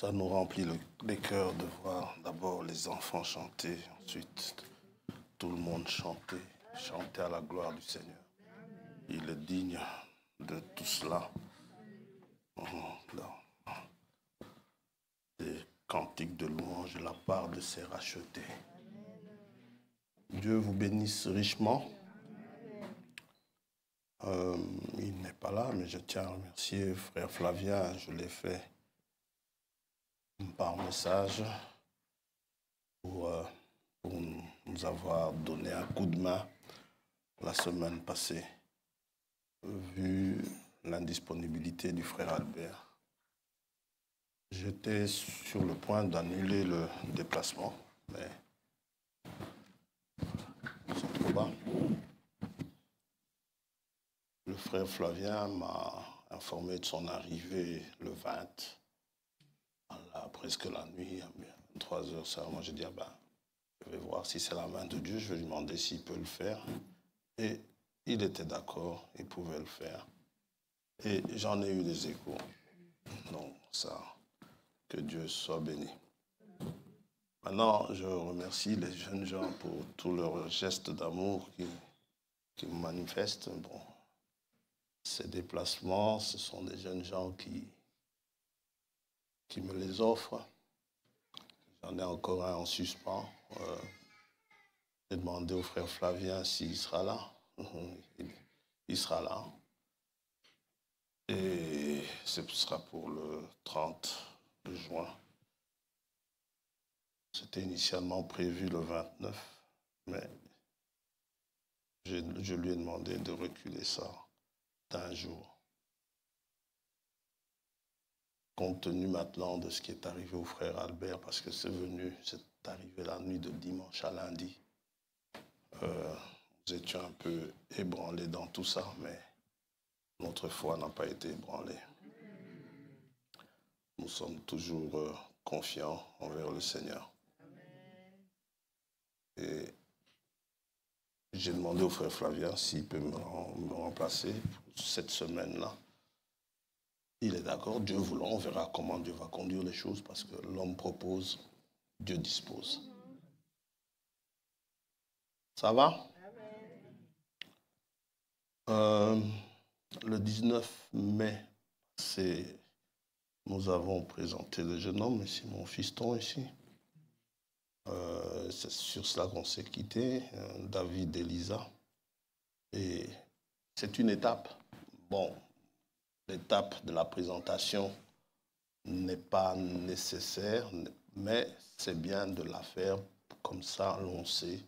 Ça nous remplit les cœurs de voir d'abord les enfants chanter, ensuite tout le monde chanter, chanter à la gloire du Seigneur. Il est digne de tout cela. Des cantiques de louange la part de ses rachetés. Dieu vous bénisse richement. Euh, il n'est pas là, mais je tiens à remercier frère Flavia, je l'ai fait par message euh, pour, nous avoir donné un coup de main la semaine passée, vu l'indisponibilité du frère Albert. J'étais sur le point d'annuler le déplacement, mais trop bas. Le frère Flavien m'a informé de son arrivée le 20 presque la nuit, à 3h, eh ça, moi j'ai dit, ah ben, je vais voir si c'est la main de Dieu, je vais lui demander s'il peut le faire. Et il était d'accord, il pouvait le faire. Et j'en ai eu des échos. Donc ça, que Dieu soit béni. Maintenant, je remercie les jeunes gens pour tous leurs gestes d'amour qu'ils qui manifestent. Bon, ces déplacements, ce sont des jeunes gens qui, qui me les offre. J'en ai encore un en suspens. Euh, j'ai demandé au frère Flavien s'il sera là. Il, sera là. Et ce sera pour le 30 juin. C'était initialement prévu le 29, mais je lui ai demandé de reculer ça d'un jour. compte tenu maintenant de ce qui est arrivé au frère Albert, parce que c'est venu, c'est arrivé la nuit de dimanche à lundi. Euh, nous étions un peu ébranlés dans tout ça, mais notre foi n'a pas été ébranlée. Nous sommes toujours euh, confiants envers le Seigneur. Et j'ai demandé au frère Flavien s'il peut me, remplacer cette semaine-là. Il est d'accord, Dieu voulant, on verra comment Dieu va conduire les choses parce que l'homme propose, Dieu dispose. Ça va euh, Le 19 mai, nous avons présenté le jeune homme, c'est mon fiston ici. Euh, c'est sur cela qu'on s'est quitté, euh, David et Lisa. Et c'est une étape. Bon, l'étape de la présentation n'est pas nécessaire, mais c'est bien de la faire comme ça, on sait,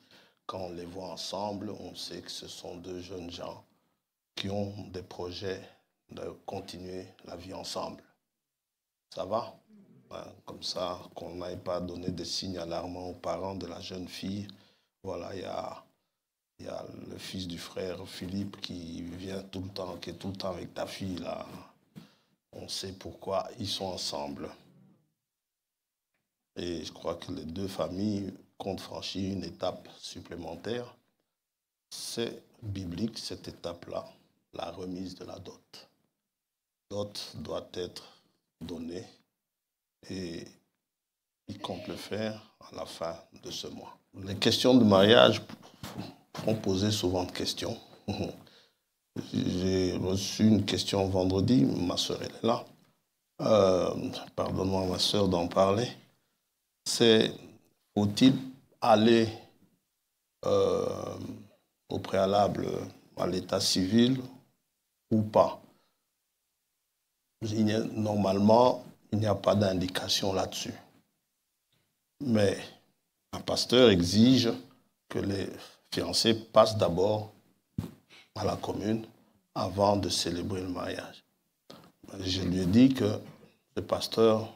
quand on les voit ensemble, on sait que ce sont deux jeunes gens qui ont des projets de continuer la vie ensemble. Ça va Comme ça, qu'on n'aille pas donner des signes alarmants aux parents de la jeune fille. Voilà, il y a il y a le fils du frère Philippe qui vient tout le temps, qui est tout le temps avec ta fille là. On sait pourquoi ils sont ensemble. Et je crois que les deux familles comptent franchir une étape supplémentaire. C'est biblique cette étape-là, la remise de la dot. Dot doit être donnée et ils comptent le faire à la fin de ce mois. Les questions de mariage, on posait souvent de questions. J'ai reçu une question vendredi, ma soeur est là. Euh, pardonne-moi ma soeur d'en parler. C'est faut-il aller euh, au préalable à l'état civil ou pas Normalement, il n'y a pas d'indication là-dessus. Mais un pasteur exige que les fiancé passe d'abord à la commune avant de célébrer le mariage. Je lui ai dit que le pasteur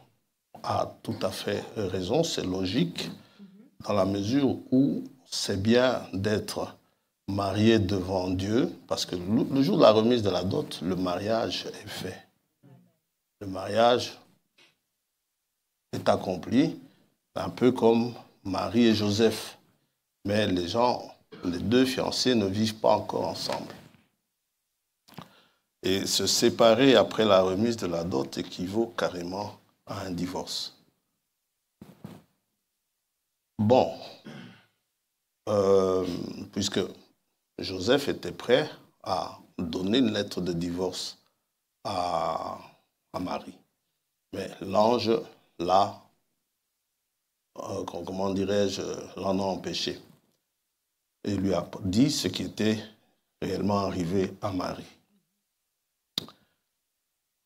a tout à fait raison, c'est logique, dans la mesure où c'est bien d'être marié devant Dieu, parce que le jour de la remise de la dot, le mariage est fait. Le mariage est accompli, un peu comme Marie et Joseph. Mais les gens les deux fiancés ne vivent pas encore ensemble. Et se séparer après la remise de la dot équivaut carrément à un divorce. Bon, euh, puisque Joseph était prêt à donner une lettre de divorce à, Marie, mais l'ange l'a, euh, comment dirais-je, l'en a empêché et lui a dit ce qui était réellement arrivé à Marie.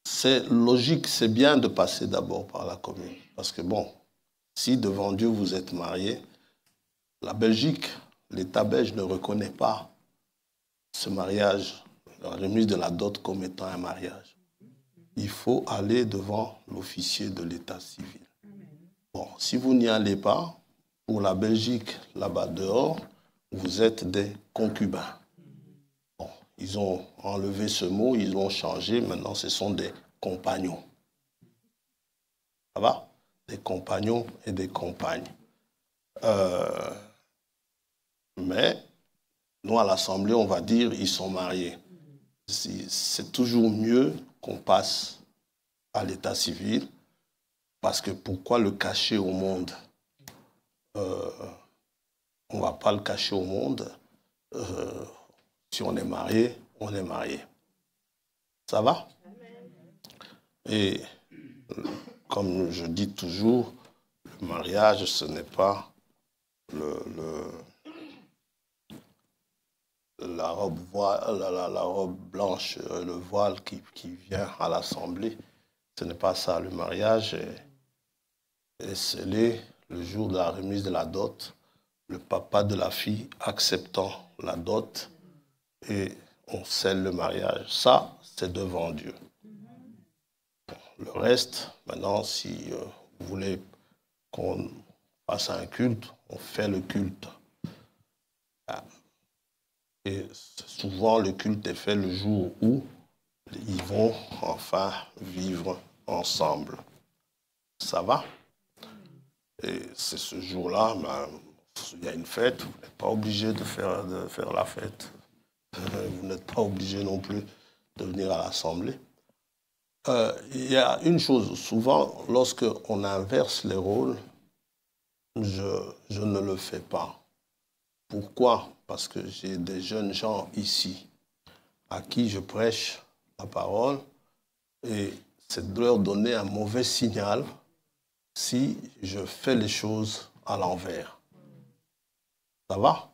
C'est logique, c'est bien de passer d'abord par la commune. Parce que bon, si devant Dieu vous êtes marié, la Belgique, l'État belge ne reconnaît pas ce mariage, la remise de la dot comme étant un mariage. Il faut aller devant l'officier de l'État civil. Bon, si vous n'y allez pas, pour la Belgique, là-bas dehors, vous êtes des concubins. Bon, ils ont enlevé ce mot, ils l'ont changé, maintenant ce sont des compagnons. Ça va Des compagnons et des compagnes. Euh, mais nous, à l'Assemblée, on va dire ils sont mariés. C'est toujours mieux qu'on passe à l'état civil, parce que pourquoi le cacher au monde euh, on ne va pas le cacher au monde. Euh, si on est marié, on est marié. Ça va Et euh, comme je dis toujours, le mariage, ce n'est pas la, robe blanche, le voile qui, vient à l'assemblée. Ce n'est pas ça. Le mariage Et c'est le jour de la remise de la dot le papa de la fille acceptant la dot et on scelle le mariage. Ça, c'est devant Dieu. Le reste, maintenant, si euh, vous voulez qu'on fasse un culte, on fait le culte. Ah. Et souvent, le culte est fait le jour où ils vont enfin vivre ensemble. Ça va Et c'est ce jour-là, ben, il y a une fête, vous n'êtes pas obligé de faire, la fête. Euh, vous n'êtes pas obligé non plus de venir à l'Assemblée. Euh, il y a une chose, souvent, lorsqu'on inverse les rôles, je, je ne le fais pas. Pourquoi Parce que j'ai des jeunes gens ici à qui je prêche la parole et c'est de leur donner un mauvais signal si je fais les choses à l'envers ça va.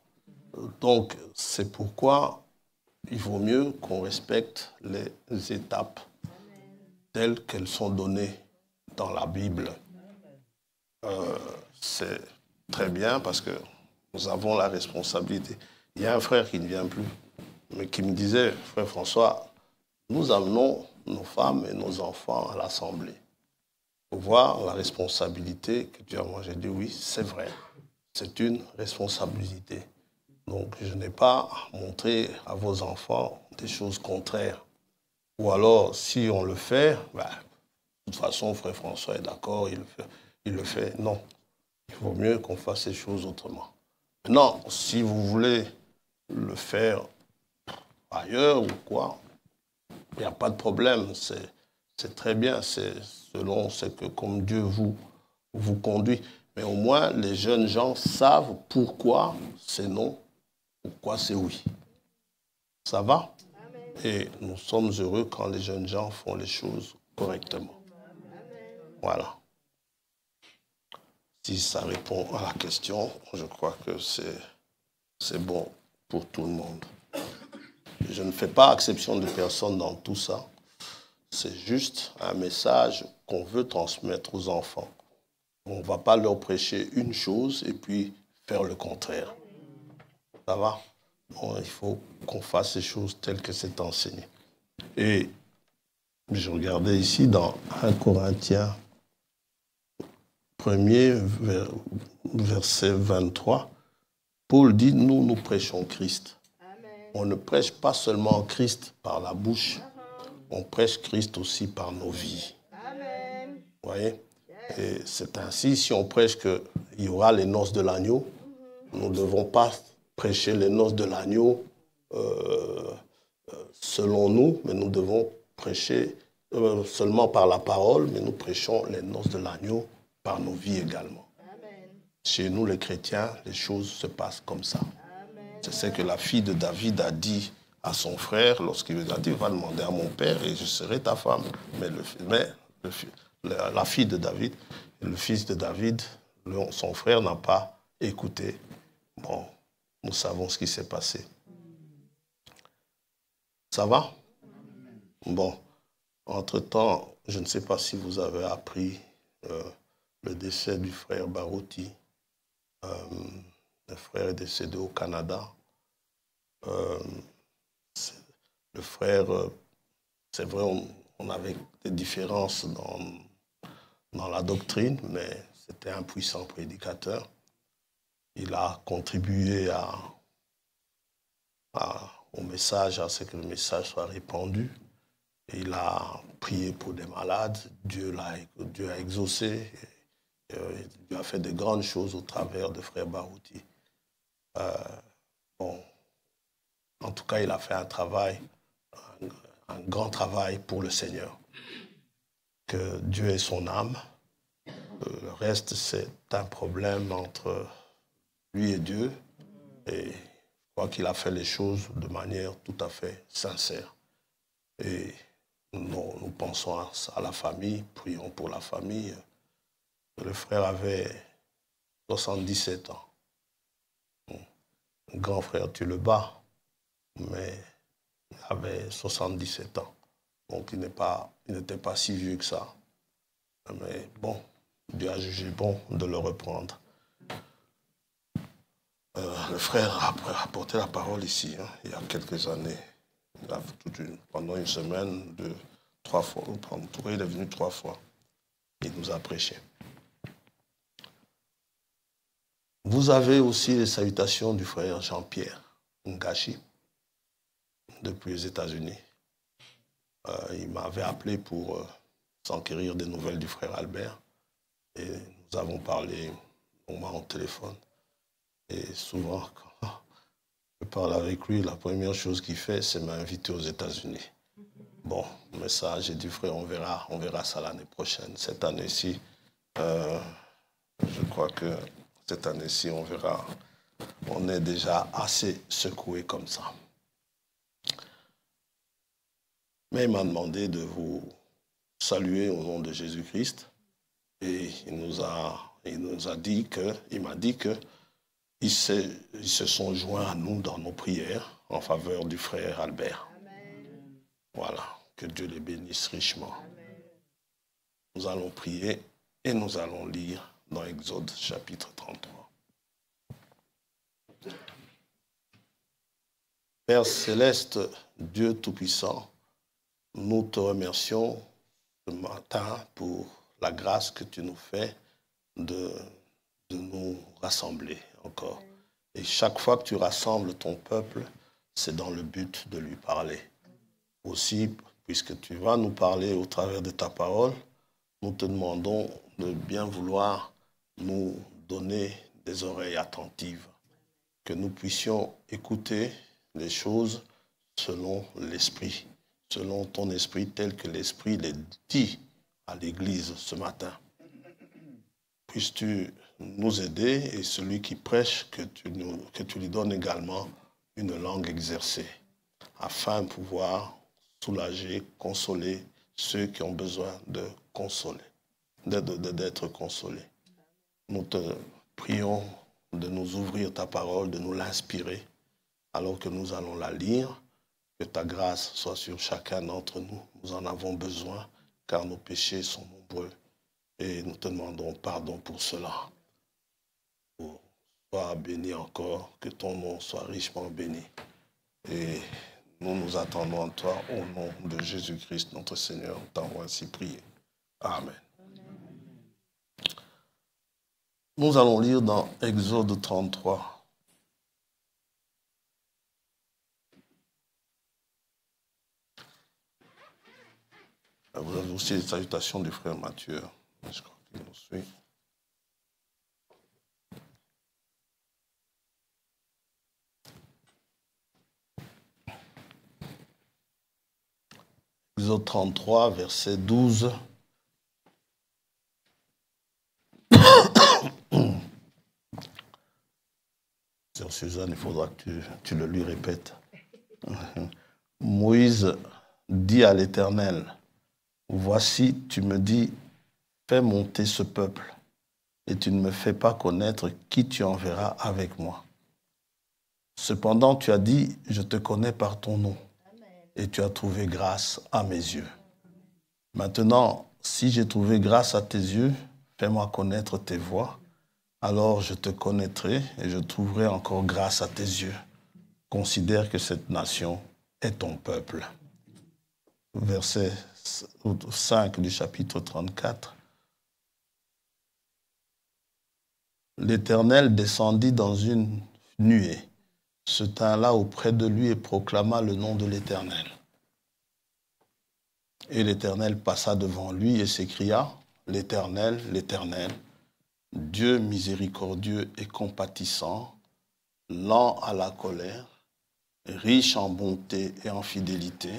Donc, c'est pourquoi il vaut mieux qu'on respecte les étapes telles qu'elles sont données dans la Bible. Euh, c'est très bien parce que nous avons la responsabilité. Il y a un frère qui ne vient plus, mais qui me disait, frère François, nous amenons nos femmes et nos enfants à l'Assemblée pour voir la responsabilité que tu as. Moi, j'ai dit, oui, c'est vrai c'est une responsabilité. Donc je n'ai pas montré à vos enfants des choses contraires. Ou alors, si on le fait, bah, de toute façon, frère François est d'accord, il, le fait. Non, il vaut mieux qu'on fasse ces choses autrement. Non, si vous voulez le faire ailleurs ou quoi, il n'y a pas de problème. C'est très bien, c'est selon ce que comme Dieu vous, vous conduit. Mais au moins, les jeunes gens savent pourquoi c'est non, pourquoi c'est oui. Ça va Et nous sommes heureux quand les jeunes gens font les choses correctement. Voilà. Si ça répond à la question, je crois que c'est bon pour tout le monde. Je ne fais pas exception de personne dans tout ça. C'est juste un message qu'on veut transmettre aux enfants. On ne va pas leur prêcher une chose et puis faire le contraire. Ça va Il faut qu'on fasse les choses telles que c'est enseigné. Et je regardais ici dans 1 Corinthiens 1 verset 23, Paul dit, nous, nous prêchons Christ. On ne prêche pas seulement Christ par la bouche, on prêche Christ aussi par nos vies. Vous voyez et c'est ainsi, si on prêche qu'il y aura les noces de l'agneau, nous ne devons pas prêcher les noces de l'agneau euh, selon nous, mais nous devons prêcher euh, seulement par la parole, mais nous prêchons les noces de l'agneau par nos vies également. Chez nous, les chrétiens, les choses se passent comme ça. C'est ce que la fille de David a dit à son frère lorsqu'il lui a dit, va demander à mon père et je serai ta femme. Mais le, mais le, la fille de David, le fils de David, son frère n'a pas écouté. Bon, nous savons ce qui s'est passé. Ça va Bon, entre-temps, je ne sais pas si vous avez appris euh, le décès du frère Baruti, euh, le frère est décédé au Canada. Euh, le frère, c'est vrai, on, avait des différences dans dans la doctrine, mais c'était un puissant prédicateur. Il a contribué à, au message, à ce que le message soit répandu. Il a prié pour des malades, Dieu, l'a, Dieu a exaucé, Il euh, Dieu a fait de grandes choses au travers de Frère Barouti. Euh, bon, en tout cas, il a fait un travail, un grand travail pour le Seigneur que Dieu est son âme. Le euh, reste, c'est un problème entre lui et Dieu. Et je crois qu'il a fait les choses de manière tout à fait sincère. Et nous, pensons à, la famille, prions pour la famille. Le frère avait 77 ans. Le grand frère, tu le bats, mais il avait 77 ans. Donc il n'était pas, si vieux que ça. Mais bon, Dieu a jugé bon de le reprendre. Euh, le frère a apporté la parole ici, hein, il y a quelques années. pendant une semaine, deux, trois fois, il est venu trois fois. Il nous a prêché. Vous avez aussi les salutations du frère Jean-Pierre Ngachi depuis les États-Unis. Euh, il m'avait appelé pour euh, s'enquérir des nouvelles du frère Albert. Et nous avons parlé m'a en téléphone. Et souvent, quand je parle avec lui, la première chose qu'il fait, c'est m'inviter aux États-Unis. Bon, mais ça, j'ai dit, frère, on verra, on verra ça l'année prochaine. Cette année-ci, euh, je crois que cette année-ci, on verra. On est déjà assez secoué comme ça. Mais il m'a demandé de vous saluer au nom de Jésus-Christ. Et il nous a, il nous a dit que, il m'a dit que se, ils se, sont joints à nous dans nos prières en faveur du frère Albert. Voilà, que Dieu les bénisse richement. Nous allons prier et nous allons lire dans Exode chapitre 33. Père céleste, Dieu Tout-Puissant, nous te remercions ce matin pour la grâce que tu nous fais de, nous rassembler encore. Et chaque fois que tu rassembles ton peuple, c'est dans le but de lui parler. Aussi, puisque tu vas nous parler au travers de ta parole, nous te demandons de bien vouloir nous donner des oreilles attentives, que nous puissions écouter les choses selon l'esprit selon ton esprit, tel que l'esprit le dit à l'Église ce matin. Puisses-tu nous aider et celui qui prêche, que tu, nous, que tu lui donnes également une langue exercée, afin de pouvoir soulager, consoler ceux qui ont besoin de consoler, d'être consolés. Nous te prions de nous ouvrir ta parole, de nous l'inspirer, alors que nous allons la lire que ta grâce soit sur chacun d'entre nous. Nous en avons besoin car nos péchés sont nombreux. Et nous te demandons pardon pour cela. sois béni encore, que ton nom soit richement béni. Et nous nous attendons à toi au nom de Jésus-Christ, notre Seigneur. T'envoie ainsi prier. Amen. Nous allons lire dans Exode 33. Ah, vous avez aussi les salutations du frère Mathieu. Je crois qu'il nous suit. Exode 33, verset 12. Sœur Suzanne, il faudra que tu le lui répètes. Moïse dit à l'Éternel, Voici, tu me dis, fais monter ce peuple, et tu ne me fais pas connaître qui tu enverras avec moi. Cependant, tu as dit, je te connais par ton nom, et tu as trouvé grâce à mes yeux. Maintenant, si j'ai trouvé grâce à tes yeux, fais-moi connaître tes voies, alors je te connaîtrai et je trouverai encore grâce à tes yeux. Considère que cette nation est ton peuple. Verset 5 du chapitre 34, l'Éternel descendit dans une nuée, se tint là auprès de lui et proclama le nom de l'Éternel. Et l'Éternel passa devant lui et s'écria, L'Éternel, l'Éternel, Dieu miséricordieux et compatissant, lent à la colère, riche en bonté et en fidélité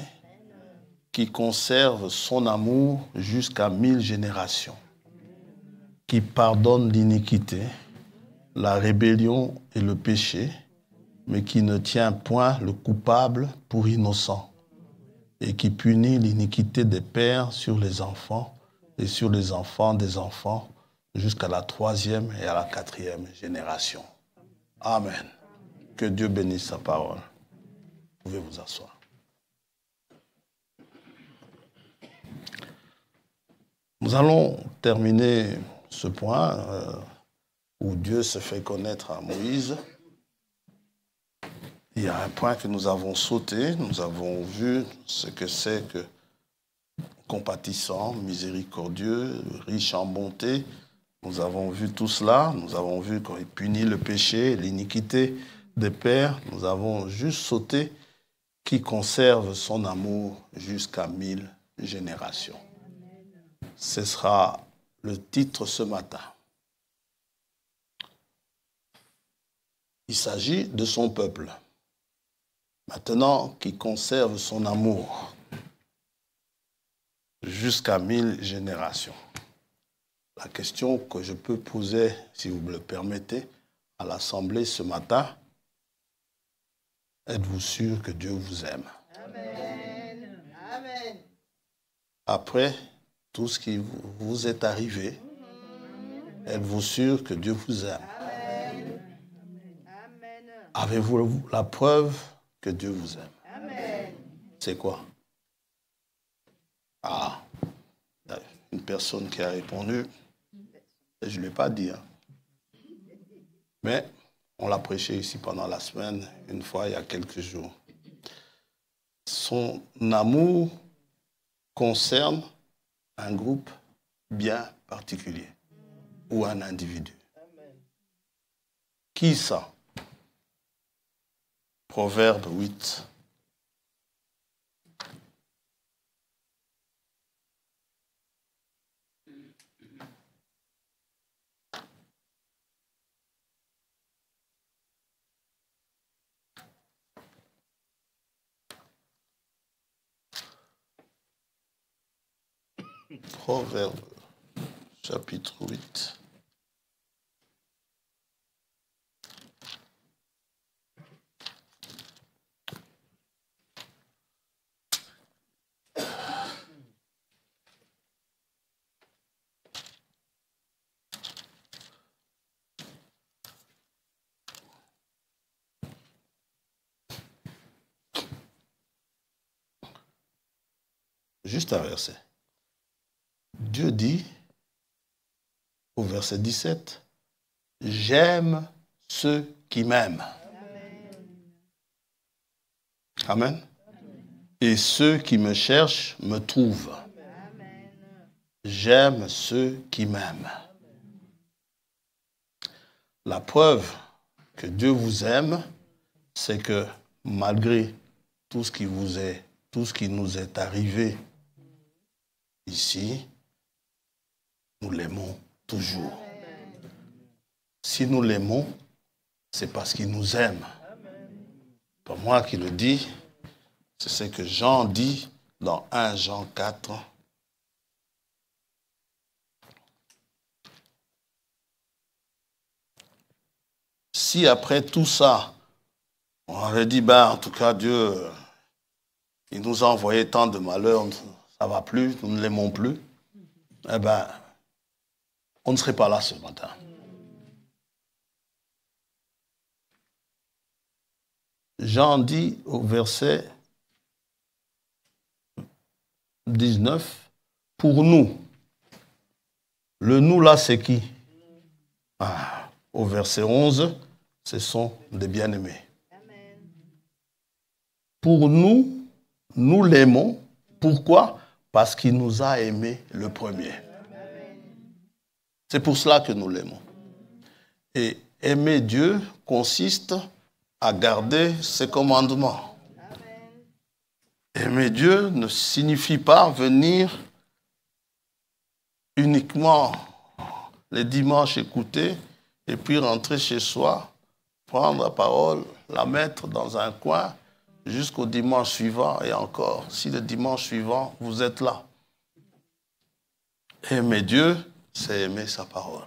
qui conserve son amour jusqu'à mille générations, qui pardonne l'iniquité, la rébellion et le péché, mais qui ne tient point le coupable pour innocent, et qui punit l'iniquité des pères sur les enfants et sur les enfants des enfants jusqu'à la troisième et à la quatrième génération. Amen. Que Dieu bénisse sa parole. Vous pouvez vous asseoir. Nous allons terminer ce point euh, où Dieu se fait connaître à Moïse. Il y a un point que nous avons sauté, nous avons vu ce que c'est que compatissant, miséricordieux, riche en bonté. Nous avons vu tout cela, nous avons vu qu'on punit le péché, l'iniquité des pères, nous avons juste sauté qui conserve son amour jusqu'à mille générations. Ce sera le titre ce matin. Il s'agit de son peuple, maintenant qui conserve son amour jusqu'à mille générations. La question que je peux poser, si vous me le permettez, à l'Assemblée ce matin, êtes-vous sûr que Dieu vous aime Amen. Après, tout ce qui vous est arrivé. Êtes-vous sûr que Dieu vous aime Avez-vous la preuve que Dieu vous aime C'est quoi Ah, une personne qui a répondu, je ne l'ai pas dit. Hein. Mais on l'a prêché ici pendant la semaine, une fois il y a quelques jours. Son amour concerne un groupe bien particulier ou un individu. Qui ça Proverbe 8, Proverbe, chapitre 8. Juste un verset. Dieu dit au verset 17, J'aime ceux qui m'aiment. Amen. Et ceux qui me cherchent me trouvent. J'aime ceux qui m'aiment. La preuve que Dieu vous aime, c'est que malgré tout ce qui vous est, tout ce qui nous est arrivé ici, nous l'aimons toujours. Si nous l'aimons, c'est parce qu'il nous aime. Pas moi qui le dis, c'est ce que Jean dit dans 1 Jean 4. Si après tout ça, on aurait dit, ben, en tout cas, Dieu, il nous a envoyé tant de malheurs, ça va plus, nous ne l'aimons plus, eh ben, on ne serait pas là ce matin. Jean dit au verset 19, pour nous, le nous là c'est qui ah, Au verset 11, ce sont des bien-aimés. Pour nous, nous l'aimons. Pourquoi Parce qu'il nous a aimés le premier. C'est pour cela que nous l'aimons. Et aimer Dieu consiste à garder ses commandements. Aimer Dieu ne signifie pas venir uniquement les dimanches écouter et puis rentrer chez soi, prendre la parole, la mettre dans un coin jusqu'au dimanche suivant et encore, si le dimanche suivant, vous êtes là. Aimer Dieu c'est aimer sa parole.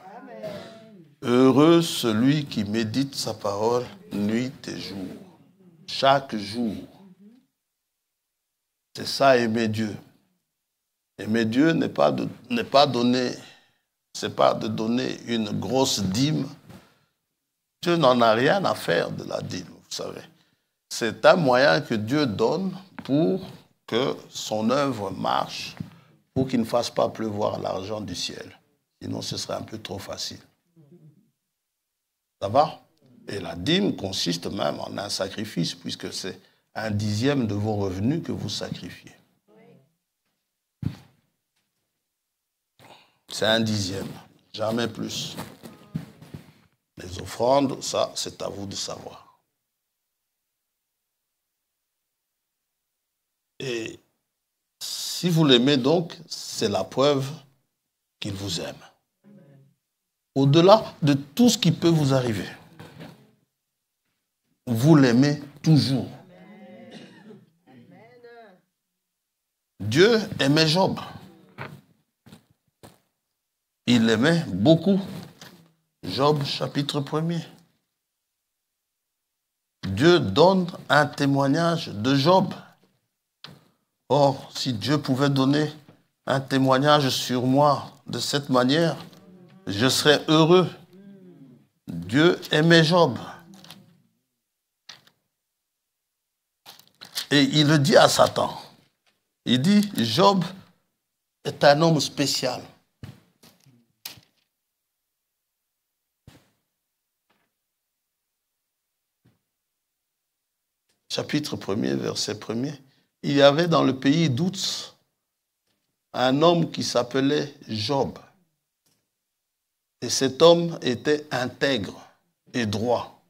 Heureux celui qui médite sa parole nuit et jour, chaque jour. C'est ça aimer Dieu. Aimer Dieu n'est pas de, pas donner, c'est pas de donner une grosse dîme. Dieu n'en a rien à faire de la dîme, vous savez. C'est un moyen que Dieu donne pour que son œuvre marche, pour qu'il ne fasse pas pleuvoir l'argent du ciel. Sinon, ce serait un peu trop facile. Ça va Et la dîme consiste même en un sacrifice, puisque c'est un dixième de vos revenus que vous sacrifiez. C'est un dixième, jamais plus. Les offrandes, ça, c'est à vous de savoir. Et si vous l'aimez donc, c'est la preuve qu'il vous aime. Au-delà de tout ce qui peut vous arriver, vous l'aimez toujours. Dieu aimait Job. Il aimait beaucoup. Job chapitre 1er. Dieu donne un témoignage de Job. Or, si Dieu pouvait donner un témoignage sur moi de cette manière, je serai heureux. Dieu aimait Job. Et il le dit à Satan. Il dit, Job est un homme spécial. Chapitre 1er, verset 1er. Il y avait dans le pays d'outs un homme qui s'appelait Job. Et cet homme était intègre et droit.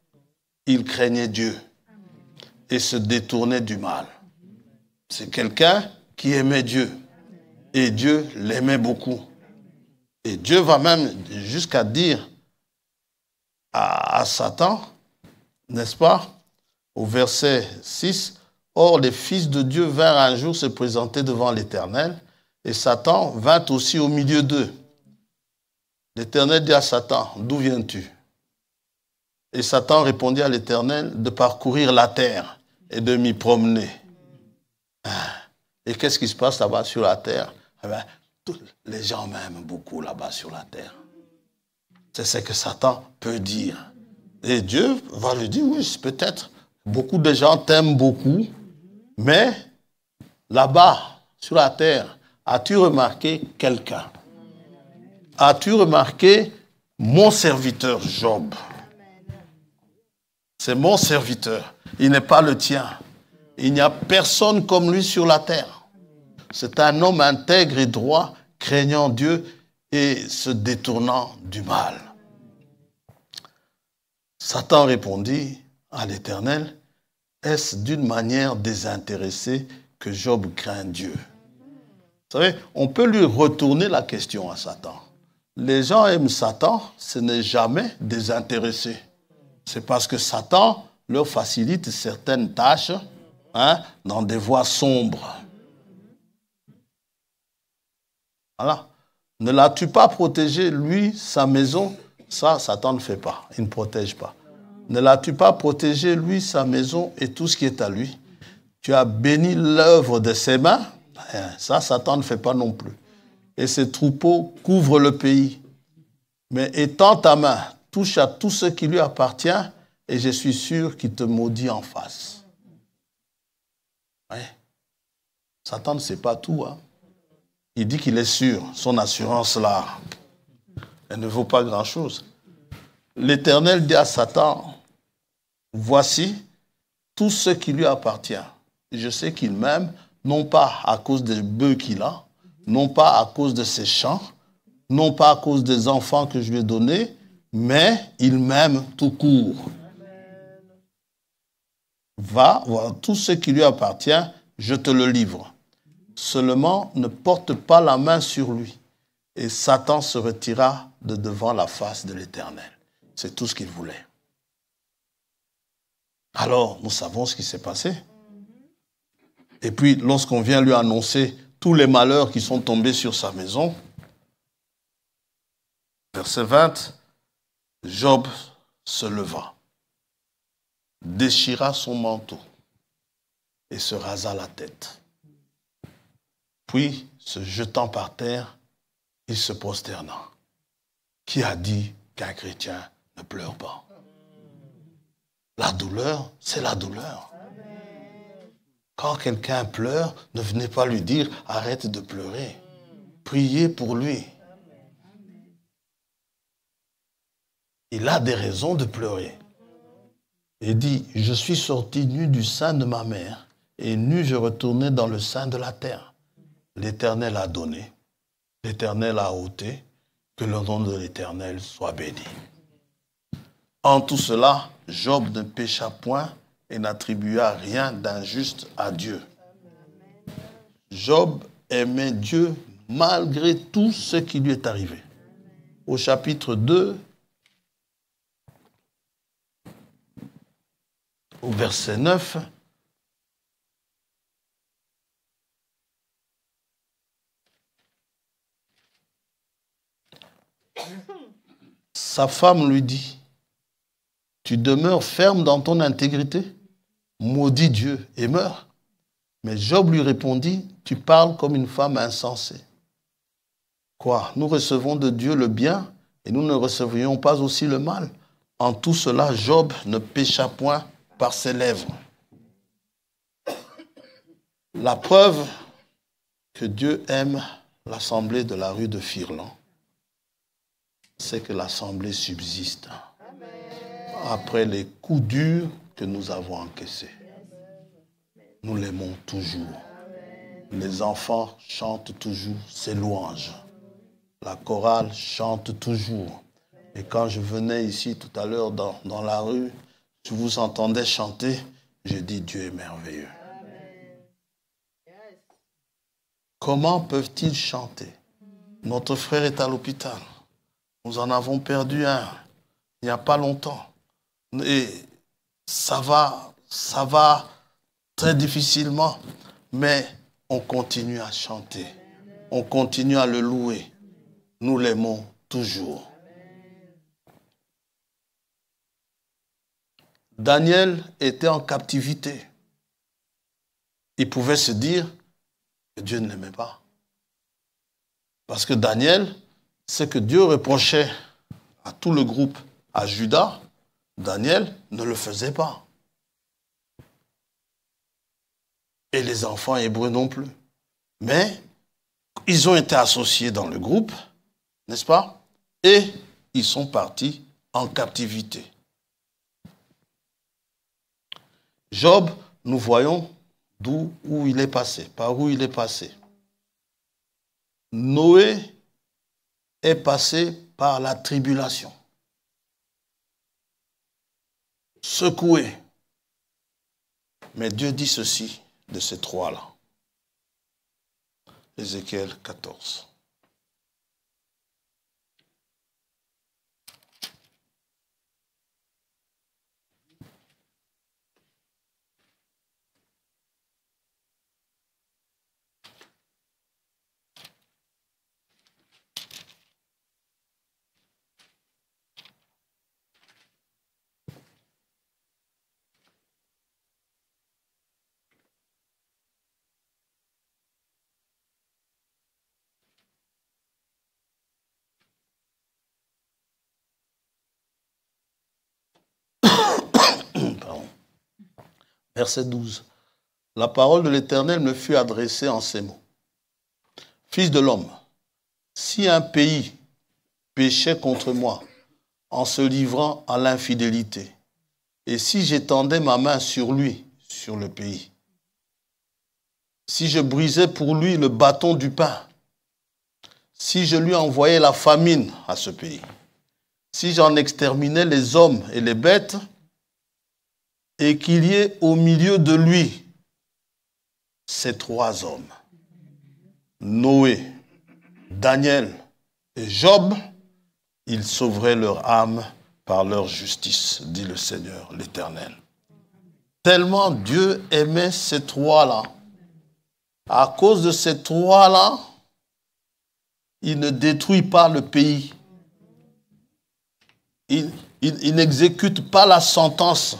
Il craignait Dieu et se détournait du mal. C'est quelqu'un qui aimait Dieu. Et Dieu l'aimait beaucoup. Et Dieu va même jusqu'à dire à, Satan, n'est-ce pas, au verset 6, Or les fils de Dieu vinrent un jour se présenter devant l'Éternel, et Satan vint aussi au milieu d'eux. L'Éternel dit à Satan, d'où viens-tu Et Satan répondit à l'Éternel de parcourir la terre et de m'y promener. Ah. Et qu'est-ce qui se passe là-bas sur la terre eh ben, Les gens m'aiment beaucoup là-bas sur la terre. C'est ce que Satan peut dire. Et Dieu va lui dire, oui, peut-être, beaucoup de gens t'aiment beaucoup, mais là-bas, sur la terre, As-tu remarqué quelqu'un As-tu remarqué mon serviteur Job C'est mon serviteur. Il n'est pas le tien. Il n'y a personne comme lui sur la terre. C'est un homme intègre et droit, craignant Dieu et se détournant du mal. Satan répondit à l'Éternel, est-ce d'une manière désintéressée que Job craint Dieu vous savez, on peut lui retourner la question à Satan. Les gens aiment Satan, ce n'est jamais désintéressé. C'est parce que Satan leur facilite certaines tâches hein, dans des voies sombres. Voilà. Ne l'as-tu pas protégé, lui, sa maison Ça, Satan ne fait pas. Il ne protège pas. Ne l'as-tu pas protégé, lui, sa maison et tout ce qui est à lui Tu as béni l'œuvre de ses mains ben, ça, Satan ne fait pas non plus. Et ses troupeaux couvrent le pays. Mais étends ta main, touche à tout ce qui lui appartient, et je suis sûr qu'il te maudit en face. Satan ne sait pas tout. Hein. Il dit qu'il est sûr. Son assurance, là, elle ne vaut pas grand-chose. L'Éternel dit à Satan, voici tout ce qui lui appartient. Je sais qu'il m'aime non pas à cause des bœufs qu'il a, non pas à cause de ses champs, non pas à cause des enfants que je lui ai donnés, mais il m'aime tout court. Va, voir tout ce qui lui appartient, je te le livre. Seulement, ne porte pas la main sur lui. Et Satan se retira de devant la face de l'Éternel. C'est tout ce qu'il voulait. Alors, nous savons ce qui s'est passé. Et puis, lorsqu'on vient lui annoncer tous les malheurs qui sont tombés sur sa maison, verset 20, Job se leva, déchira son manteau et se rasa la tête. Puis, se jetant par terre, il se prosterna. Qui a dit qu'un chrétien ne pleure pas La douleur, c'est la douleur. Quand quelqu'un pleure, ne venez pas lui dire arrête de pleurer. Priez pour lui. Il a des raisons de pleurer. Il dit, je suis sorti nu du sein de ma mère, et nu je retournais dans le sein de la terre. L'Éternel a donné, l'Éternel a ôté, que le nom de l'Éternel soit béni. En tout cela, Job ne pécha point, et n'attribua rien d'injuste à Dieu. Job aimait Dieu malgré tout ce qui lui est arrivé. Au chapitre 2, au verset 9, sa femme lui dit, Tu demeures ferme dans ton intégrité maudit Dieu et meurt. Mais Job lui répondit, tu parles comme une femme insensée. Quoi Nous recevons de Dieu le bien et nous ne recevrions pas aussi le mal. En tout cela, Job ne pécha point par ses lèvres. La preuve que Dieu aime l'assemblée de la rue de Firland, c'est que l'assemblée subsiste. Après les coups durs, que nous avons encaissé. Nous l'aimons toujours. Les enfants chantent toujours ses louanges. La chorale chante toujours. Et quand je venais ici tout à l'heure dans, dans, la rue, je vous entendais chanter, j'ai dit Dieu est merveilleux. Comment peuvent-ils chanter Notre frère est à l'hôpital. Nous en avons perdu un il n'y a pas longtemps. Et ça va, ça va très difficilement, mais on continue à chanter, on continue à le louer. Nous l'aimons toujours. Daniel était en captivité. Il pouvait se dire que Dieu ne l'aimait pas. Parce que Daniel, ce que Dieu reprochait à tout le groupe, à Judas, Daniel ne le faisait pas. Et les enfants hébreux non plus. Mais ils ont été associés dans le groupe, n'est-ce pas Et ils sont partis en captivité. Job, nous voyons d'où où il est passé, par où il est passé. Noé est passé par la tribulation. secoué. Mais Dieu dit ceci de ces trois-là. Ézéchiel 14. Verset 12. La parole de l'Éternel me fut adressée en ces mots. Fils de l'homme, si un pays péchait contre moi en se livrant à l'infidélité, et si j'étendais ma main sur lui, sur le pays, si je brisais pour lui le bâton du pain, si je lui envoyais la famine à ce pays, si j'en exterminais les hommes et les bêtes, et qu'il y ait au milieu de lui ces trois hommes, Noé, Daniel et Job, ils sauveraient leur âme par leur justice, dit le Seigneur l'Éternel. Tellement Dieu aimait ces trois-là. À cause de ces trois-là, il ne détruit pas le pays. Il, il n'exécute pas la sentence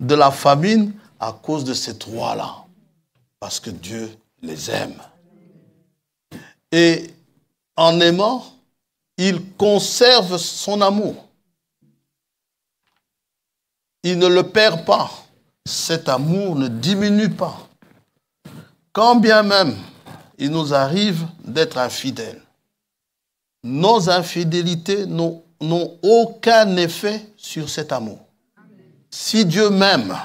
de la famine à cause de ces trois-là. Parce que Dieu les aime. Et en aimant, il conserve son amour. Il ne le perd pas. Cet amour ne diminue pas. Quand bien même il nous arrive d'être infidèles, nos infidélités n'ont aucun effet sur cet amour. Si Dieu m'aime,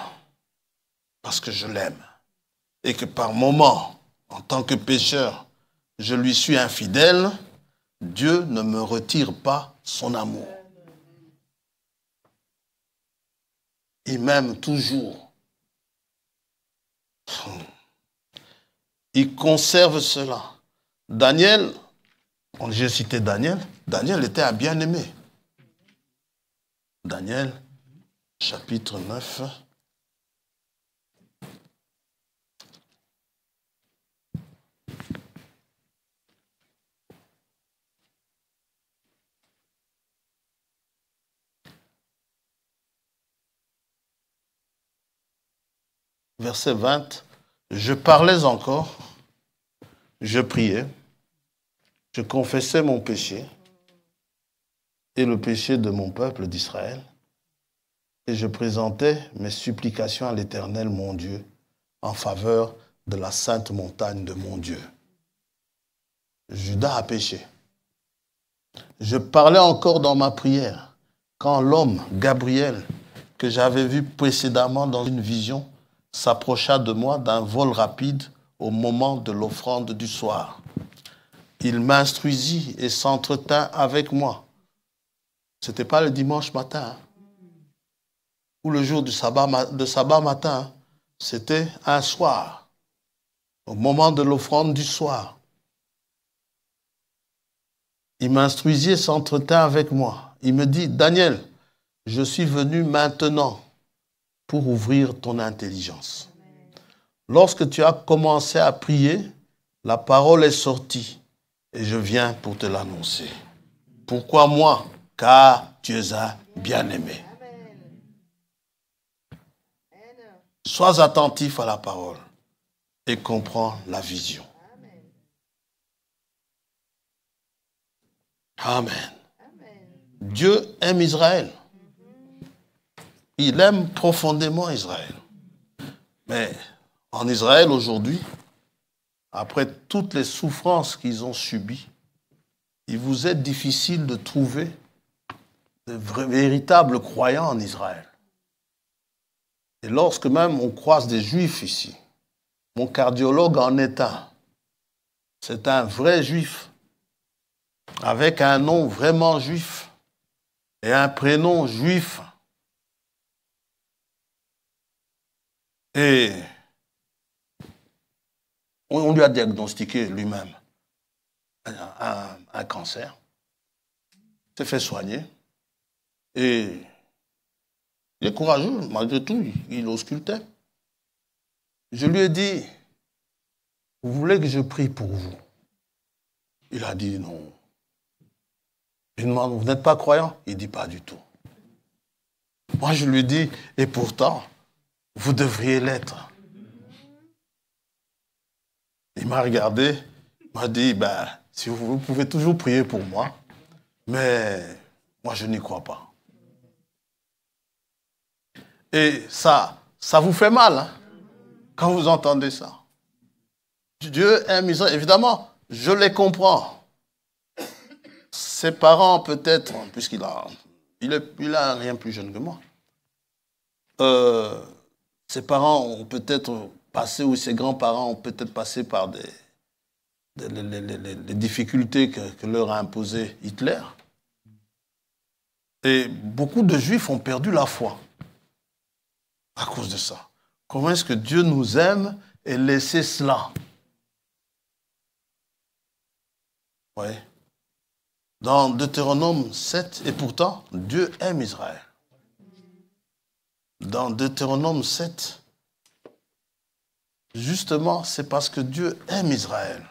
parce que je l'aime, et que par moment, en tant que pécheur, je lui suis infidèle, Dieu ne me retire pas son amour. Il m'aime toujours. Il conserve cela. Daniel, j'ai cité Daniel, Daniel était un bien-aimé. Daniel chapitre 9. Verset 20, je parlais encore, je priais, je confessais mon péché et le péché de mon peuple d'Israël et je présentais mes supplications à l'Éternel mon Dieu en faveur de la sainte montagne de mon Dieu. Judas a péché. Je parlais encore dans ma prière quand l'homme, Gabriel, que j'avais vu précédemment dans une vision, s'approcha de moi d'un vol rapide au moment de l'offrande du soir. Il m'instruisit et s'entretint avec moi. Ce n'était pas le dimanche matin. Hein ou le jour du sabbat, de matin, c'était un soir, au moment de l'offrande du soir. Il m'instruisait, s'entretint avec moi. Il me dit, Daniel, je suis venu maintenant pour ouvrir ton intelligence. Lorsque tu as commencé à prier, la parole est sortie et je viens pour te l'annoncer. Pourquoi moi Car tu es un bien-aimé. Sois attentif à la parole et comprends la vision. Amen. Dieu aime Israël. Il aime profondément Israël. Mais en Israël aujourd'hui, après toutes les souffrances qu'ils ont subies, il vous est difficile de trouver de véritables croyants en Israël. Et lorsque même on croise des juifs ici, mon cardiologue en état, C'est un vrai juif, avec un nom vraiment juif et un prénom juif. Et on lui a diagnostiqué lui-même un, un, Il cancer. S'est fait soigner. Et il est courageux, malgré tout, il auscultait. Je lui ai dit, vous voulez que je prie pour vous Il a dit non. Je demande, vous n'êtes pas croyant Il dit pas du tout. Moi, je lui dis, et pourtant, vous devriez l'être. Il m'a regardé, m'a dit, ben, si vous pouvez toujours prier pour moi, mais moi, je n'y crois pas. Et ça, ça vous fait mal hein, quand vous entendez ça. Dieu est ça Évidemment, je les comprends. Ses parents, peut-être, puisqu'il a, il, est, rien plus jeune que moi, euh, ses parents ont peut-être passé, ou ses grands-parents ont peut-être passé par des, les, difficultés que, que leur a imposées Hitler. Et beaucoup de juifs ont perdu la foi à cause de ça. Comment est-ce que Dieu nous aime et laisser cela Oui. Dans Deutéronome 7, et pourtant, Dieu aime Israël. Dans Deutéronome 7, justement, c'est parce que Dieu aime Israël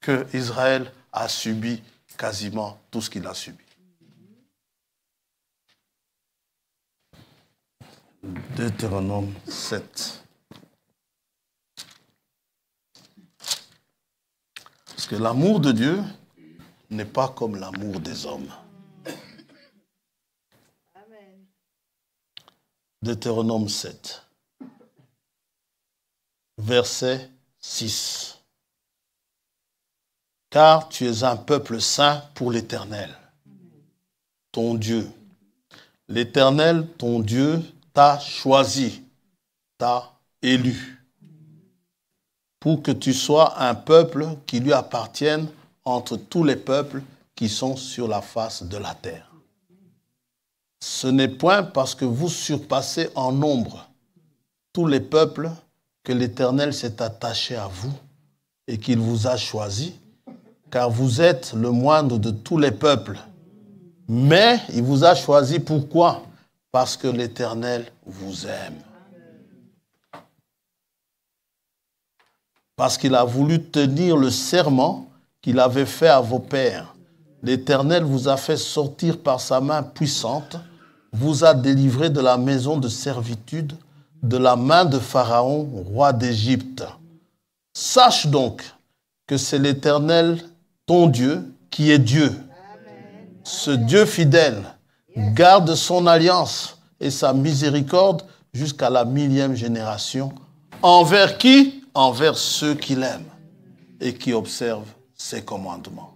que Israël a subi quasiment tout ce qu'il a subi. Deutéronome 7. Parce que l'amour de Dieu n'est pas comme l'amour des hommes. Amen. Deutéronome 7, verset 6. Car tu es un peuple saint pour l'Éternel, ton Dieu. L'Éternel, ton Dieu, t'a choisi, t'a élu, pour que tu sois un peuple qui lui appartienne entre tous les peuples qui sont sur la face de la terre. Ce n'est point parce que vous surpassez en nombre tous les peuples que l'Éternel s'est attaché à vous et qu'il vous a choisi, car vous êtes le moindre de tous les peuples. Mais il vous a choisi pourquoi parce que l'Éternel vous aime. Parce qu'il a voulu tenir le serment qu'il avait fait à vos pères. L'Éternel vous a fait sortir par sa main puissante, vous a délivré de la maison de servitude, de la main de Pharaon, roi d'Égypte. Sache donc que c'est l'Éternel, ton Dieu, qui est Dieu. Ce Dieu fidèle garde son alliance et sa miséricorde jusqu'à la millième génération. Envers qui Envers ceux qui l'aiment et qui observent ses commandements.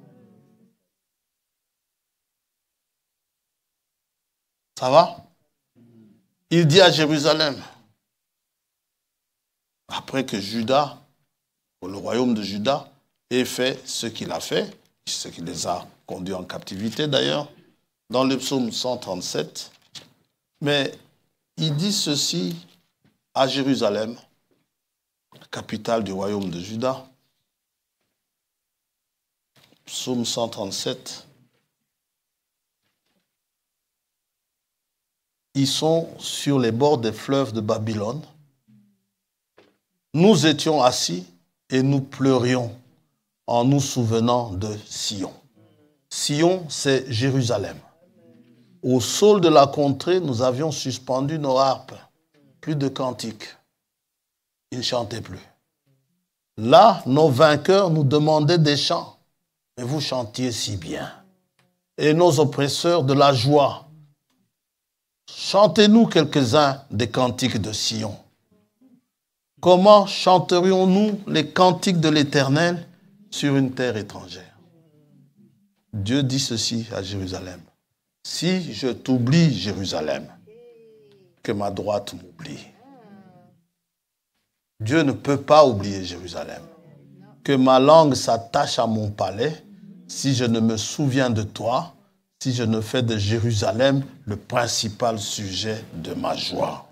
Ça va Il dit à Jérusalem, après que Judas, le royaume de Judas, ait fait ce qu'il a fait, ce qui les a conduits en captivité d'ailleurs, dans le psaume 137, mais il dit ceci à Jérusalem, capitale du royaume de Juda. Psaume 137. Ils sont sur les bords des fleuves de Babylone. Nous étions assis et nous pleurions en nous souvenant de Sion. Sion, c'est Jérusalem. Au sol de la contrée, nous avions suspendu nos harpes. Plus de cantiques. Ils ne chantaient plus. Là, nos vainqueurs nous demandaient des chants. Mais vous chantiez si bien. Et nos oppresseurs de la joie. Chantez-nous quelques-uns des cantiques de Sion. Comment chanterions-nous les cantiques de l'Éternel sur une terre étrangère Dieu dit ceci à Jérusalem. Si je t'oublie, Jérusalem, que ma droite m'oublie. Dieu ne peut pas oublier Jérusalem. Que ma langue s'attache à mon palais si je ne me souviens de toi, si je ne fais de Jérusalem le principal sujet de ma joie.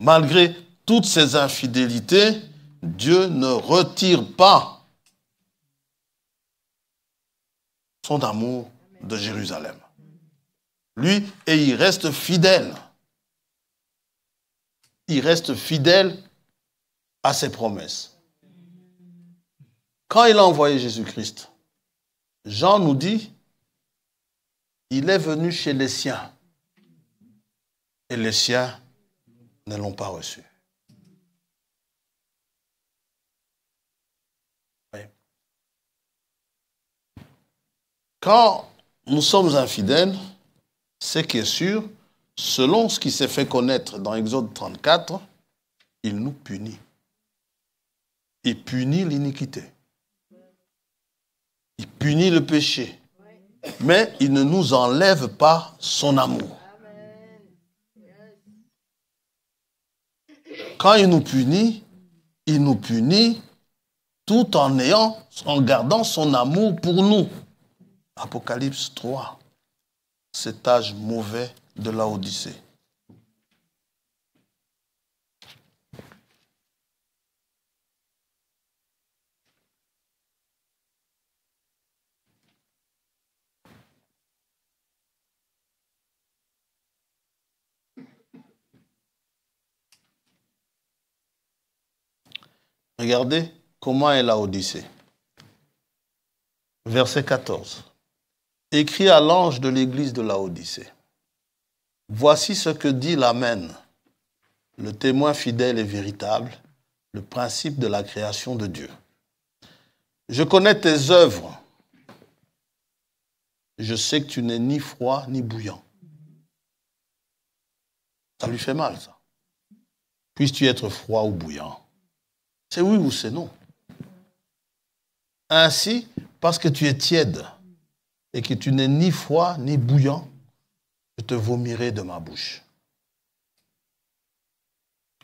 Malgré toutes ces infidélités, Dieu ne retire pas son amour de Jérusalem. Lui, et il reste fidèle. Il reste fidèle à ses promesses. Quand il a envoyé Jésus-Christ, Jean nous dit, il est venu chez les siens, et les siens ne l'ont pas reçu. Quand nous sommes infidèles, c'est qui est sûr, selon ce qui s'est fait connaître dans Exode 34, il nous punit. Il punit l'iniquité. Il punit le péché. Mais il ne nous enlève pas son amour. Quand il nous punit, il nous punit tout en ayant, en gardant son amour pour nous. Apocalypse 3, cet âge mauvais de l'Odyssée. Regardez comment est l'Odyssée. Verset 14 écrit à l'ange de l'église de la Odyssée, Voici ce que dit l'Amen, le témoin fidèle et véritable, le principe de la création de Dieu. Je connais tes œuvres. Je sais que tu n'es ni froid ni bouillant. Ça lui fait mal, ça. Puisses-tu être froid ou bouillant C'est oui ou c'est non. Ainsi, parce que tu es tiède, et que tu n'es ni froid ni bouillant, je te vomirai de ma bouche.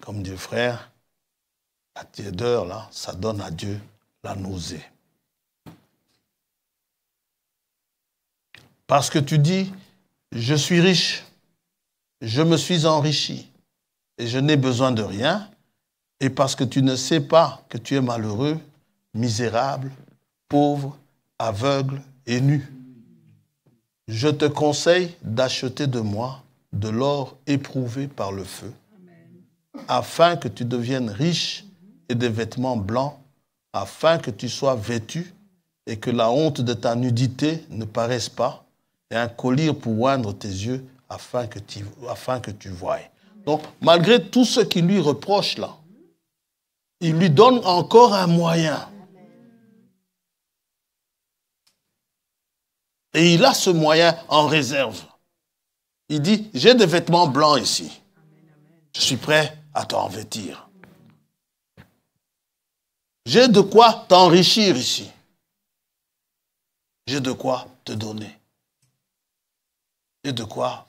Comme dit le frère, la tiédeur, là, ça donne à Dieu la nausée. Parce que tu dis, je suis riche, je me suis enrichi et je n'ai besoin de rien, et parce que tu ne sais pas que tu es malheureux, misérable, pauvre, aveugle et nu. Je te conseille d'acheter de moi de l'or éprouvé par le feu, afin que tu deviennes riche et des vêtements blancs, afin que tu sois vêtu et que la honte de ta nudité ne paraisse pas, et un collier pour oindre tes yeux, afin que tu, afin que tu voies. Donc, malgré tout ce qu'il lui reproche là, il lui donne encore un moyen. Et il a ce moyen en réserve. Il dit, j'ai des vêtements blancs ici. Je suis prêt à t'en vêtir. J'ai de quoi t'enrichir ici. J'ai de quoi te donner. J'ai de quoi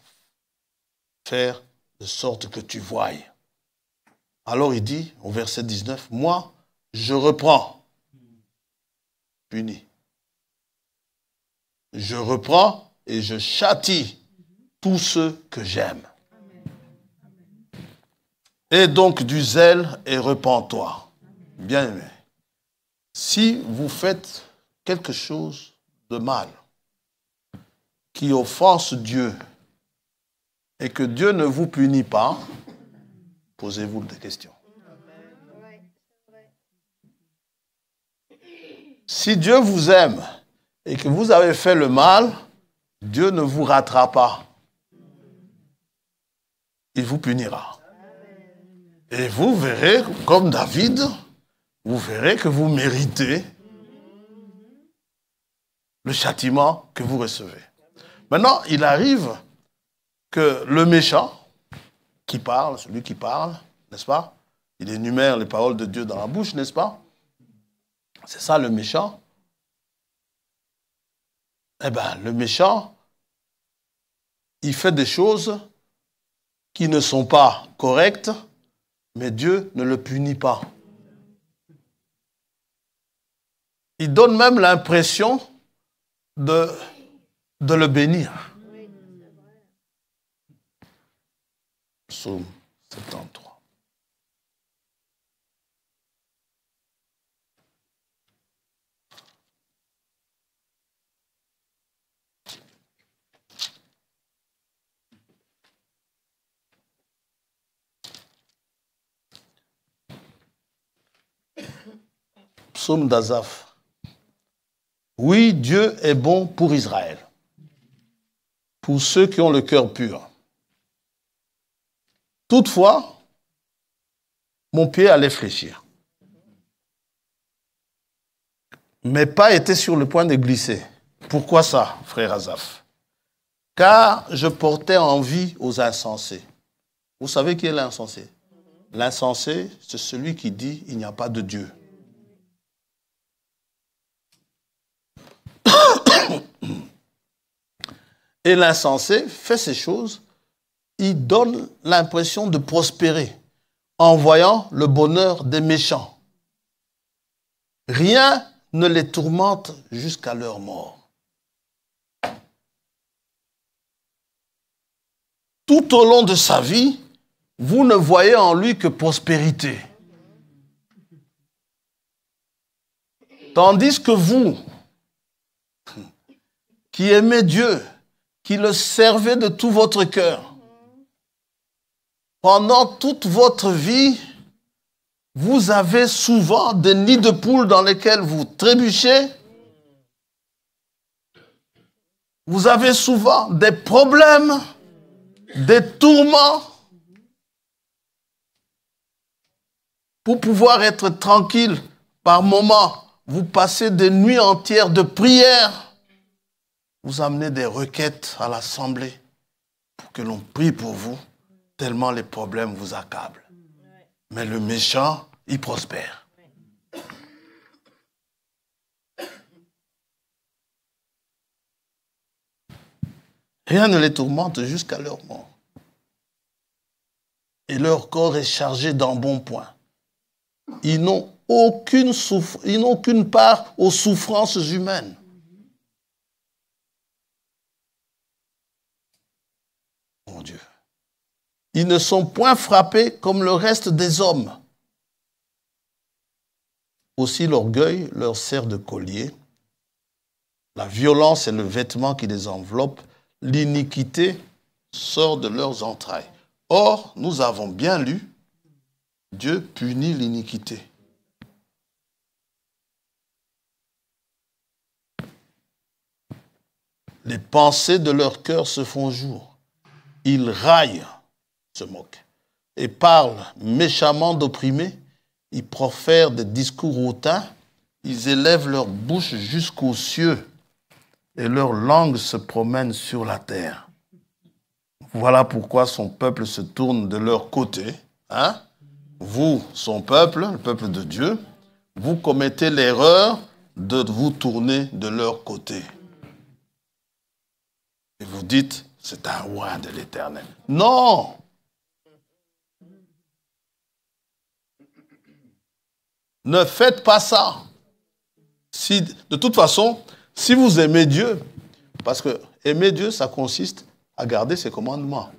faire de sorte que tu voyes. Alors il dit au verset 19, moi, je reprends, puni je reprends et je châtie tous ceux que j'aime. Et donc du zèle et repens-toi. Bien-aimé, si vous faites quelque chose de mal qui offense Dieu et que Dieu ne vous punit pas, posez-vous des questions. Si Dieu vous aime, et que vous avez fait le mal, Dieu ne vous ratera pas. Il vous punira. Et vous verrez, comme David, vous verrez que vous méritez le châtiment que vous recevez. Maintenant, il arrive que le méchant qui parle, celui qui parle, n'est-ce pas Il énumère les paroles de Dieu dans la bouche, n'est-ce pas C'est ça le méchant. Eh bien, le méchant, il fait des choses qui ne sont pas correctes, mais Dieu ne le punit pas. Il donne même l'impression de, de le bénir. Psaume 73. Oui, Dieu est bon pour Israël, pour ceux qui ont le cœur pur. Toutefois, mon pied allait fléchir. Mes pas étaient sur le point de glisser. Pourquoi ça, frère Azaf Car je portais envie aux insensés. Vous savez qui est l'insensé L'insensé, c'est celui qui dit il n'y a pas de Dieu. Et l'insensé fait ces choses, il donne l'impression de prospérer en voyant le bonheur des méchants. Rien ne les tourmente jusqu'à leur mort. Tout au long de sa vie, vous ne voyez en lui que prospérité. Tandis que vous, qui aimez Dieu, qui le servait de tout votre cœur. Pendant toute votre vie, vous avez souvent des nids de poules dans lesquels vous trébuchez. Vous avez souvent des problèmes, des tourments. Pour pouvoir être tranquille, par moments, vous passez des nuits entières de prière vous amenez des requêtes à l'Assemblée pour que l'on prie pour vous, tellement les problèmes vous accablent. Mais le méchant, il prospère. Rien ne les tourmente jusqu'à leur mort. Et leur corps est chargé d'embonpoint. Ils n'ont aucune, aucune part aux souffrances humaines. Dieu. Ils ne sont point frappés comme le reste des hommes. Aussi l'orgueil leur sert de collier. La violence est le vêtement qui les enveloppe. L'iniquité sort de leurs entrailles. Or, nous avons bien lu, Dieu punit l'iniquité. Les pensées de leur cœur se font jour. Ils raillent, se moquent, et parlent méchamment d'opprimés. Ils profèrent des discours hautains. Ils élèvent leur bouche jusqu'aux cieux et leur langue se promène sur la terre. Voilà pourquoi son peuple se tourne de leur côté. Hein. Vous, son peuple, le peuple de Dieu, vous commettez l'erreur de vous tourner de leur côté. Et vous dites, c'est un roi de l'éternel. Non! Ne faites pas ça. Si, de toute façon, si vous aimez Dieu, parce que aimer Dieu, ça consiste à garder ses commandements.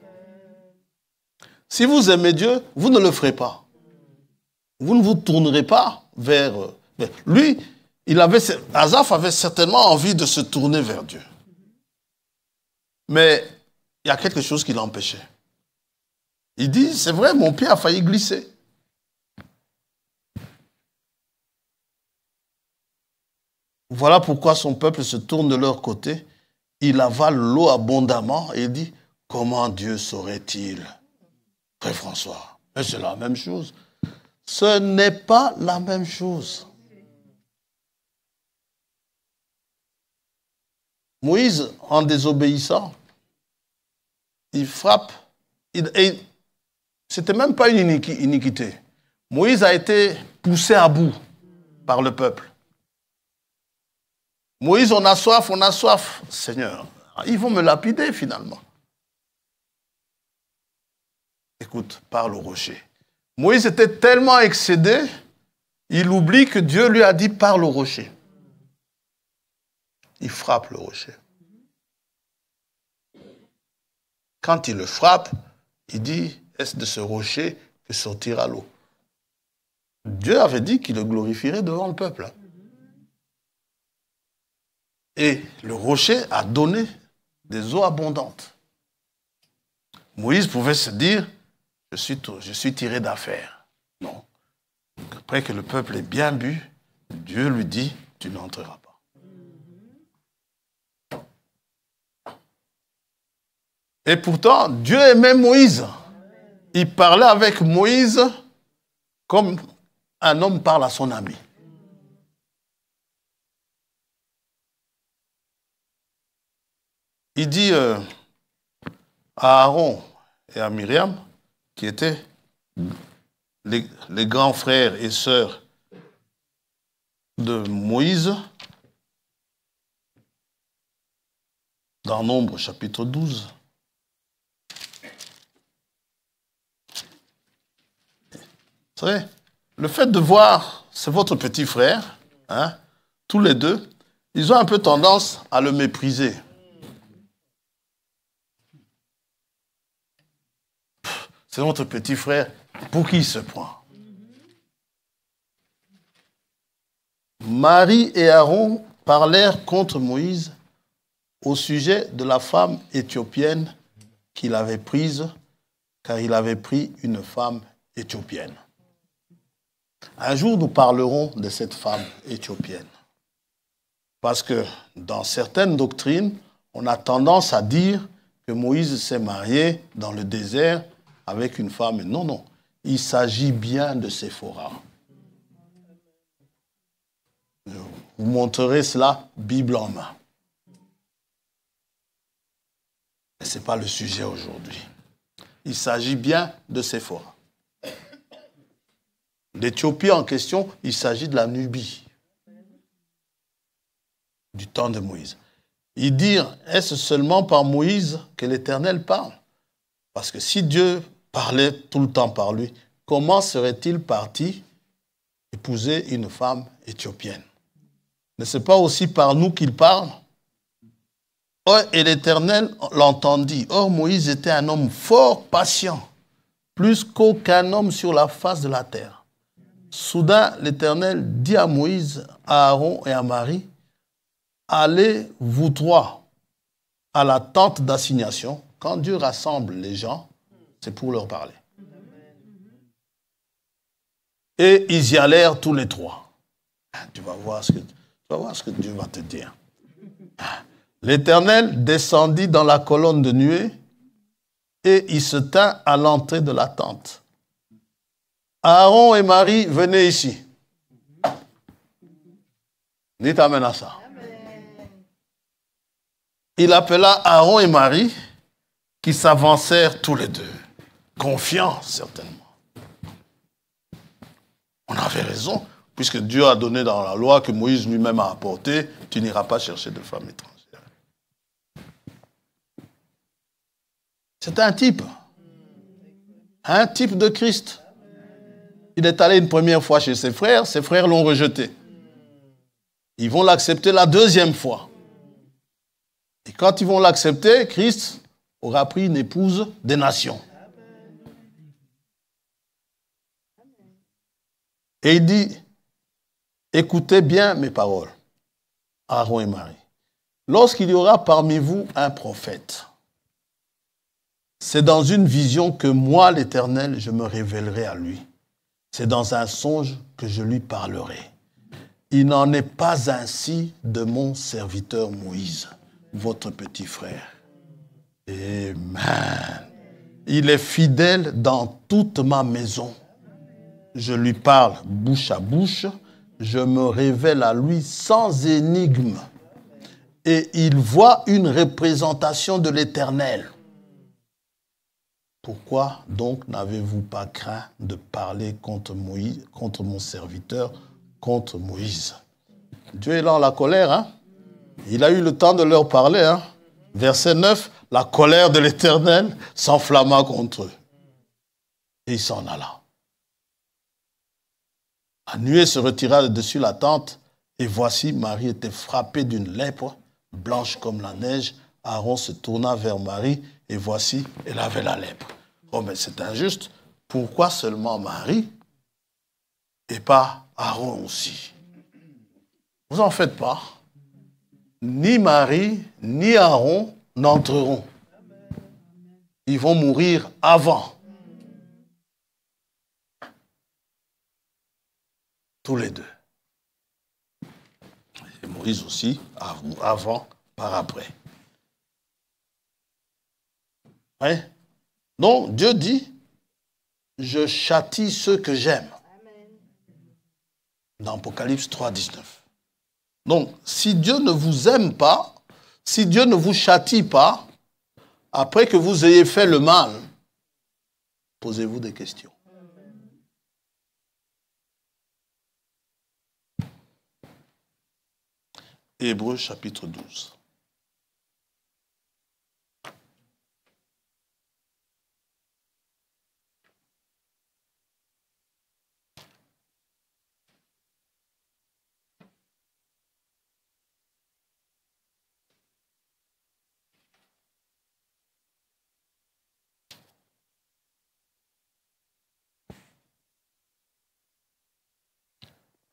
Si vous aimez Dieu, vous ne le ferez pas. Vous ne vous tournerez pas vers... Lui, il avait, Azaf avait certainement envie de se tourner vers Dieu. Mais il y a quelque chose qui l'empêchait. Il dit, c'est vrai, mon pied a failli glisser. Voilà pourquoi son peuple se tourne de leur côté. Il avale l'eau abondamment et dit, comment Dieu saurait-il Frère François, mais c'est la même chose. Ce n'est pas la même chose. Moïse, en désobéissant, il frappe. Il, ce c'était même pas une iniquité. Moïse a été poussé à bout par le peuple. Moïse, on a soif, on a soif, Seigneur. Ils vont me lapider finalement. Écoute, parle au rocher. Moïse était tellement excédé, il oublie que Dieu lui a dit parle au rocher. Il frappe le rocher. Quand il le frappe, il dit, est-ce de ce rocher que sortira l'eau Dieu avait dit qu'il le glorifierait devant le peuple. Et le rocher a donné des eaux abondantes. Moïse pouvait se dire, je suis, je suis tiré d'affaire. Non. Après que le peuple ait bien bu, Dieu lui dit, tu n'entreras pas. Et pourtant, Dieu aimait Moïse. Il parlait avec Moïse comme un homme parle à son ami. Il dit euh, à Aaron et à Myriam, qui étaient les, les grands frères et sœurs de Moïse, dans Nombre chapitre 12, le fait de voir, c'est votre petit frère, hein, tous les deux, ils ont un peu tendance à le mépriser. C'est votre petit frère, pour qui il se prend Marie et Aaron parlèrent contre Moïse au sujet de la femme éthiopienne qu'il avait prise, car il avait pris une femme éthiopienne. Un jour, nous parlerons de cette femme éthiopienne. Parce que dans certaines doctrines, on a tendance à dire que Moïse s'est marié dans le désert avec une femme. Non, non. Il s'agit bien de Séphora. Je vous montrerez cela Bible en main. Mais ce n'est pas le sujet aujourd'hui. Il s'agit bien de Séphora. L'Éthiopie en question, il s'agit de la Nubie, du temps de Moïse. Ils disent, est-ce seulement par Moïse que l'Éternel parle Parce que si Dieu parlait tout le temps par lui, comment serait-il parti épouser une femme éthiopienne Ne c'est pas aussi par nous qu'il parle et l'Éternel l'entendit. Or, Moïse était un homme fort patient, plus qu'aucun homme sur la face de la terre Soudain, l'Éternel dit à Moïse, à Aaron et à Marie, Allez, vous trois, à la tente d'assignation. Quand Dieu rassemble les gens, c'est pour leur parler. Et ils y allèrent tous les trois. Ah, tu vas voir ce que, Dieu va te dire. Ah. L'Éternel descendit dans la colonne de nuée et il se tint à l'entrée de la tente. Aaron et Marie, venez ici. à Il appela Aaron et Marie qui s'avancèrent tous les deux, confiants certainement. On avait raison, puisque Dieu a donné dans la loi que Moïse lui-même a apporté, tu n'iras pas chercher de femme étrangère. C'est un type. Un type de Christ il est allé une première fois chez ses frères, ses frères l'ont rejeté. Ils vont l'accepter la deuxième fois. Et quand ils vont l'accepter, Christ aura pris une épouse des nations. Et il dit, écoutez bien mes paroles, Aaron et Marie. Lorsqu'il y aura parmi vous un prophète, c'est dans une vision que moi, l'Éternel, je me révélerai à lui. C'est dans un songe que je lui parlerai. Il n'en est pas ainsi de mon serviteur Moïse, votre petit frère. Amen. Il est fidèle dans toute ma maison. Je lui parle bouche à bouche. Je me révèle à lui sans énigme. Et il voit une représentation de l'éternel. Pourquoi donc n'avez-vous pas craint de parler contre, Moïse, contre mon serviteur, contre Moïse Dieu est en la colère. Hein? Il a eu le temps de leur parler. Hein? Verset 9, la colère de l'Éternel s'enflamma contre eux. Et il s'en alla. La nuée se retira de dessus la tente, et voici Marie était frappée d'une lèpre, blanche comme la neige. Aaron se tourna vers Marie, et voici, elle avait la lèpre. Oh, mais c'est injuste. Pourquoi seulement Marie et pas Aaron aussi Vous en faites pas. Ni Marie, ni Aaron n'entreront. Ils vont mourir avant. Tous les deux. Et Moïse aussi, avant, par après. Ouais. Non, Dieu dit, je châtie ceux que j'aime. Dans Apocalypse 3, 19. Donc, si Dieu ne vous aime pas, si Dieu ne vous châtie pas, après que vous ayez fait le mal, posez-vous des questions. Hébreu chapitre 12.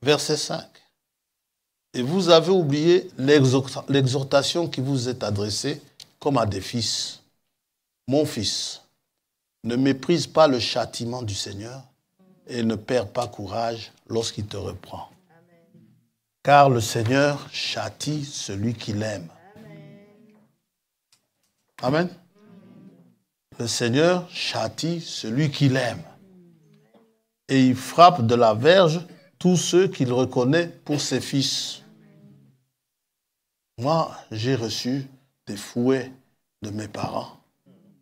verset 5. Et vous avez oublié l'exhortation qui vous est adressée comme à des fils. Mon fils, ne méprise pas le châtiment du Seigneur et ne perds pas courage lorsqu'il te reprend. Car le Seigneur châtie celui qu'il aime. Amen. Amen. Le Seigneur châtie celui qu'il aime. Et il frappe de la verge tous ceux qu'il reconnaît pour ses fils. Moi, j'ai reçu des fouets de mes parents,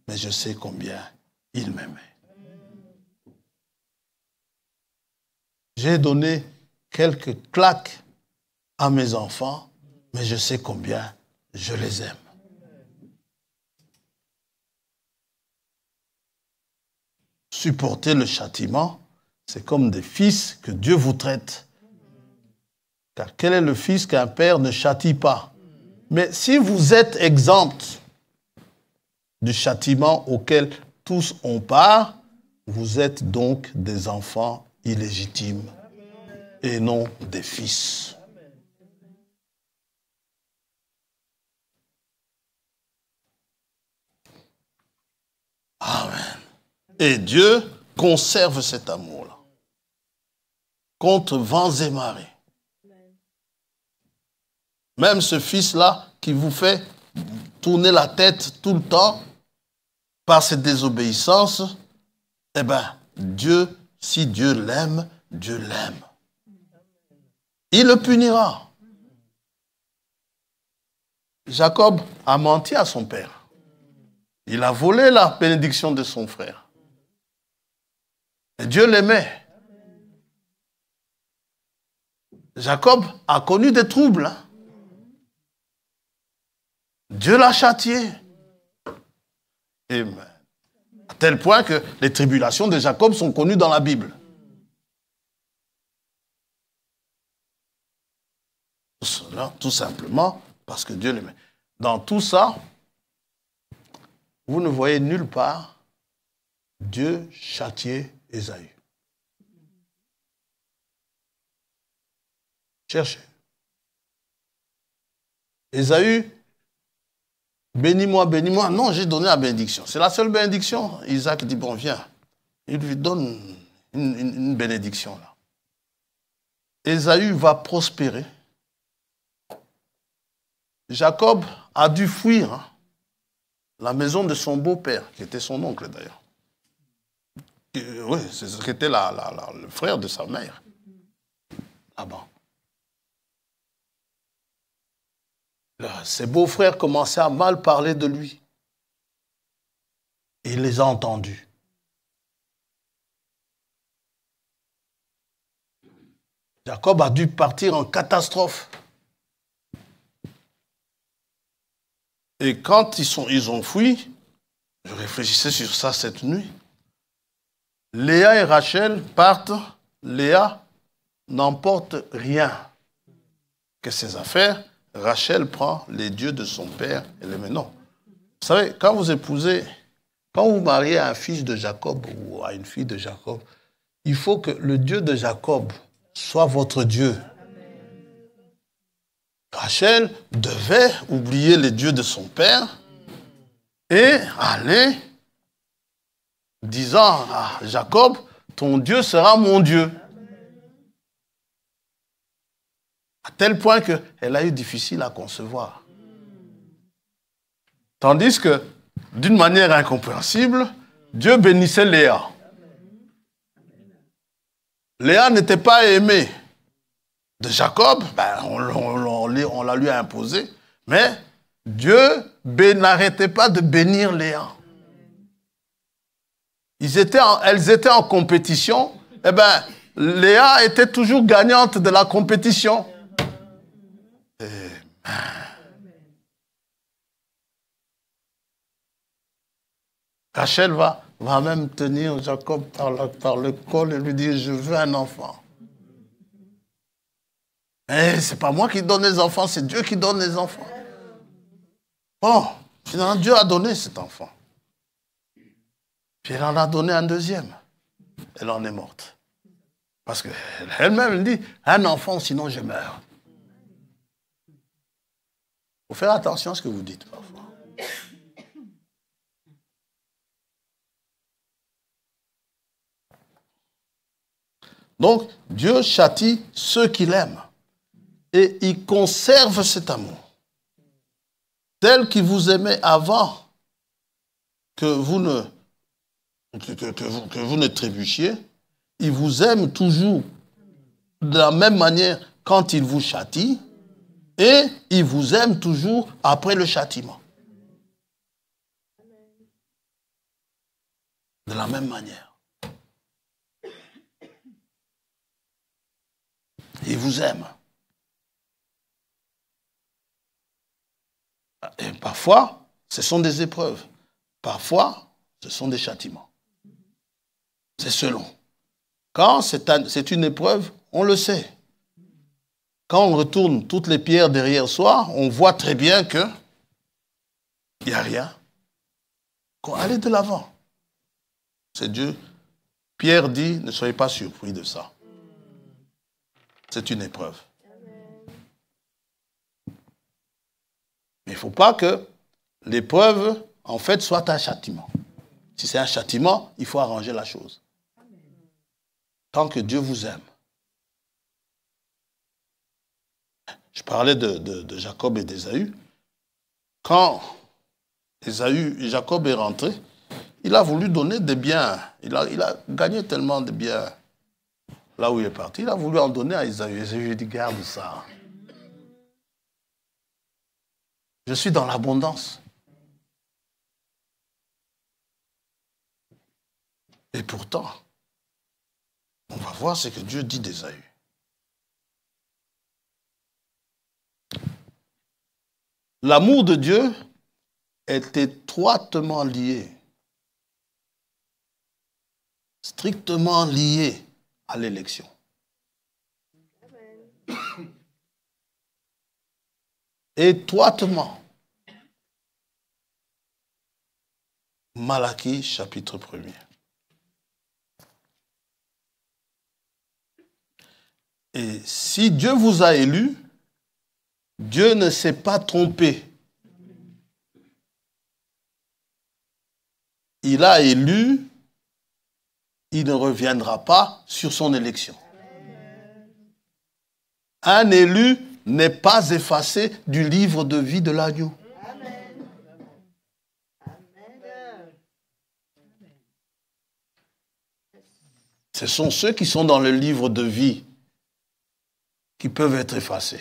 mais je sais combien ils m'aimaient. J'ai donné quelques claques à mes enfants, mais je sais combien je les aime. Supporter le châtiment, c'est comme des fils que Dieu vous traite. Car quel est le fils qu'un père ne châtie pas Mais si vous êtes exempt du châtiment auquel tous ont part, vous êtes donc des enfants illégitimes et non des fils. Amen. Et Dieu conserve cet amour-là contre vents et marées. Même ce fils-là qui vous fait tourner la tête tout le temps par ses désobéissances, eh bien, Dieu, si Dieu l'aime, Dieu l'aime. Il le punira. Jacob a menti à son père. Il a volé la bénédiction de son frère. Et Dieu l'aimait. Jacob a connu des troubles. Hein. Dieu l'a châtié. À tel point que les tribulations de Jacob sont connues dans la Bible. Tout tout simplement, parce que Dieu met. Dans tout ça, vous ne voyez nulle part Dieu châtier Esaü. Esaü, bénis-moi, bénis-moi. Non, j'ai donné la bénédiction. C'est la seule bénédiction. Isaac dit, bon, viens. Il lui donne une, bénédiction. Là. Esaü va prospérer. Jacob a dû fuir hein, la maison de son beau-père, qui était son oncle d'ailleurs. Euh, oui, c'est qui était le frère de sa mère. Ah bon. ses beaux-frères commençaient à mal parler de lui. Et il les a entendus. Jacob a dû partir en catastrophe. Et quand ils, sont, ils ont fui, je réfléchissais sur ça cette nuit, Léa et Rachel partent, Léa n'emporte rien que ses affaires, Rachel prend les dieux de son père et les met. Non. Vous savez, quand vous épousez, quand vous mariez à un fils de Jacob ou à une fille de Jacob, il faut que le Dieu de Jacob soit votre Dieu. Rachel devait oublier les dieux de son père et aller disant à Jacob, ton Dieu sera mon Dieu. À tel point qu'elle a eu difficile à concevoir. Tandis que, d'une manière incompréhensible, Dieu bénissait Léa. Léa n'était pas aimée de Jacob, ben, on, la lui a imposée, mais Dieu n'arrêtait pas de bénir Léa. elles étaient en compétition, et eh ben Léa était toujours gagnante de la compétition. Rachel va, même tenir Jacob par le, col et lui dire, je veux un enfant. ce c'est pas moi qui donne les enfants, c'est Dieu qui donne les enfants. Bon, finalement, Dieu a donné cet enfant. Puis elle en a donné un deuxième. Elle en est morte. Parce qu'elle-même dit, un enfant, sinon je meurs. Faites attention à ce que vous dites parfois. Donc, Dieu châtie ceux qu'il aime. Et il conserve cet amour. Tel qu'il vous aimait avant que vous ne, vous, que vous ne trébuchiez, il vous aime toujours de la même manière quand il vous châtie et il vous aime toujours après le châtiment. De la même manière. Il vous aime. Et parfois, ce sont des épreuves. Parfois, ce sont des châtiments. C'est selon. Quand c'est une épreuve, on le sait quand on retourne toutes les pierres derrière soi, on voit très bien que il n'y a rien. Qu'on allait de l'avant. C'est Dieu. Pierre dit, ne soyez pas surpris de ça. C'est une épreuve. Mais il ne faut pas que l'épreuve, en fait, soit un châtiment. Si c'est un châtiment, il faut arranger la chose. Tant que Dieu vous aime, Je parlais de, Jacob et d'Ésaü. Quand Jacob est rentré, il a voulu donner des biens. Il a, gagné tellement de biens là où il est parti. Il a voulu en donner à Ésaü. Ésaü dit, garde ça. Je suis dans l'abondance. Et pourtant, on va voir ce que Dieu dit d'Ésaü. L'amour de Dieu est étroitement lié, strictement lié à l'élection. Étroitement. Malachie chapitre 1 Et si Dieu vous a élu, Dieu ne s'est pas trompé. Il a élu, il ne reviendra pas sur son élection. Un élu n'est pas effacé du livre de vie de l'agneau. Ce sont ceux qui sont dans le livre de vie qui peuvent être effacés.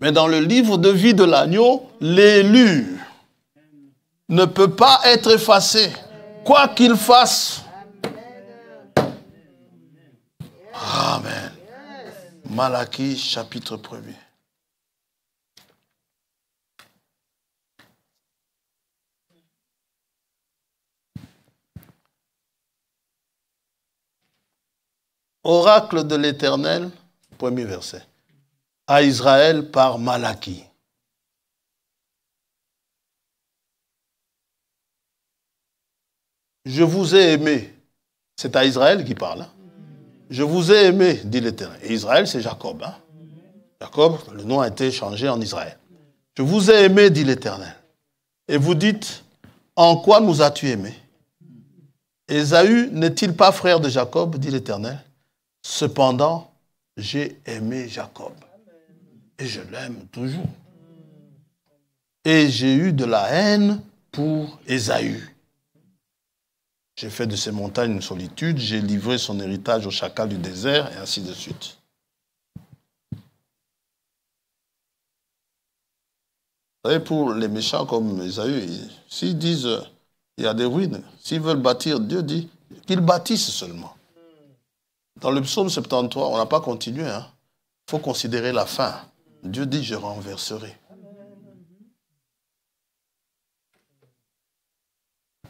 Mais dans le livre de vie de l'agneau, l'élu ne peut pas être effacé, quoi qu'il fasse. Amen. Malachie chapitre 1 Oracle de l'Éternel, premier verset à Israël par Malachie. Je vous ai aimé. C'est à Israël qui parle. Hein. Je vous ai aimé, dit l'Éternel. Et Israël, c'est Jacob. Hein. Jacob, le nom a été changé en Israël. Je vous ai aimé, dit l'Éternel. Et vous dites, en quoi nous as-tu aimés Ésaü n'est-il pas frère de Jacob, dit l'Éternel Cependant, j'ai aimé Jacob. Et je l'aime toujours. Et j'ai eu de la haine pour Esaü. J'ai fait de ces montagnes une solitude, j'ai livré son héritage au chacal du désert, et ainsi de suite. Vous savez, pour les méchants comme Esaü, s'ils disent il y a des ruines, s'ils veulent bâtir, Dieu dit qu'ils bâtissent seulement. Dans le psaume 73, on n'a pas continué. Il hein. faut considérer la fin. Dieu dit, je renverserai.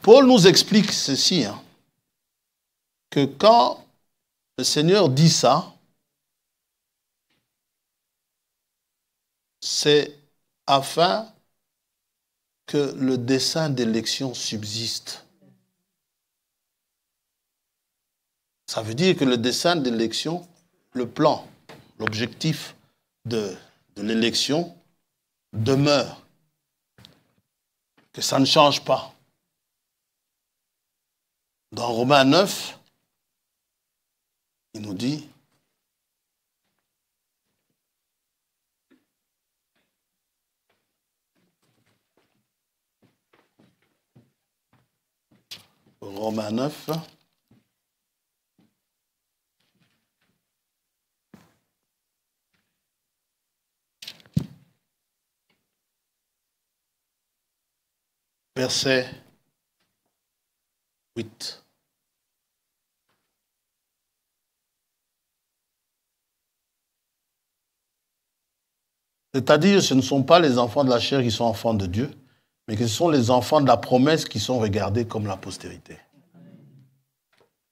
Paul nous explique ceci, hein, que quand le Seigneur dit ça, c'est afin que le dessein d'élection subsiste. Ça veut dire que le dessein d'élection, le plan, l'objectif de de l'élection demeure, que ça ne change pas. Dans Romains 9, il nous dit, Romains 9, verset 8. C'est-à-dire, ce ne sont pas les enfants de la chair qui sont enfants de Dieu, mais que ce sont les enfants de la promesse qui sont regardés comme la postérité.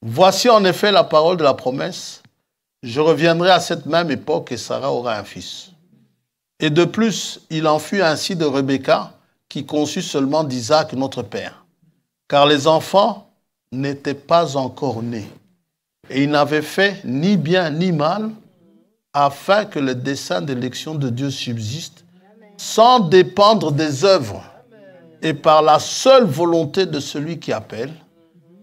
Voici en effet la parole de la promesse. Je reviendrai à cette même époque et Sarah aura un fils. Et de plus, il en fut ainsi de Rebecca qui conçut seulement d'Isaac notre père. Car les enfants n'étaient pas encore nés. Et ils n'avaient fait ni bien ni mal, afin que le dessein d'élection de Dieu subsiste, sans dépendre des œuvres, et par la seule volonté de celui qui appelle.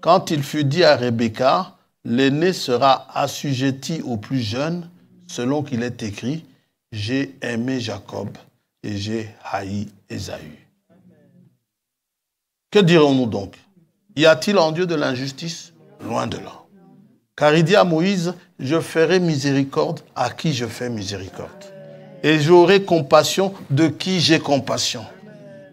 Quand il fut dit à Rebecca, l'aîné sera assujetti au plus jeune, selon qu'il est écrit, j'ai aimé Jacob et j'ai haï Esaü. Que dirons-nous donc Y a-t-il en Dieu de l'injustice Loin de là. Car il dit à Moïse, je ferai miséricorde à qui je fais miséricorde. Et j'aurai compassion de qui j'ai compassion.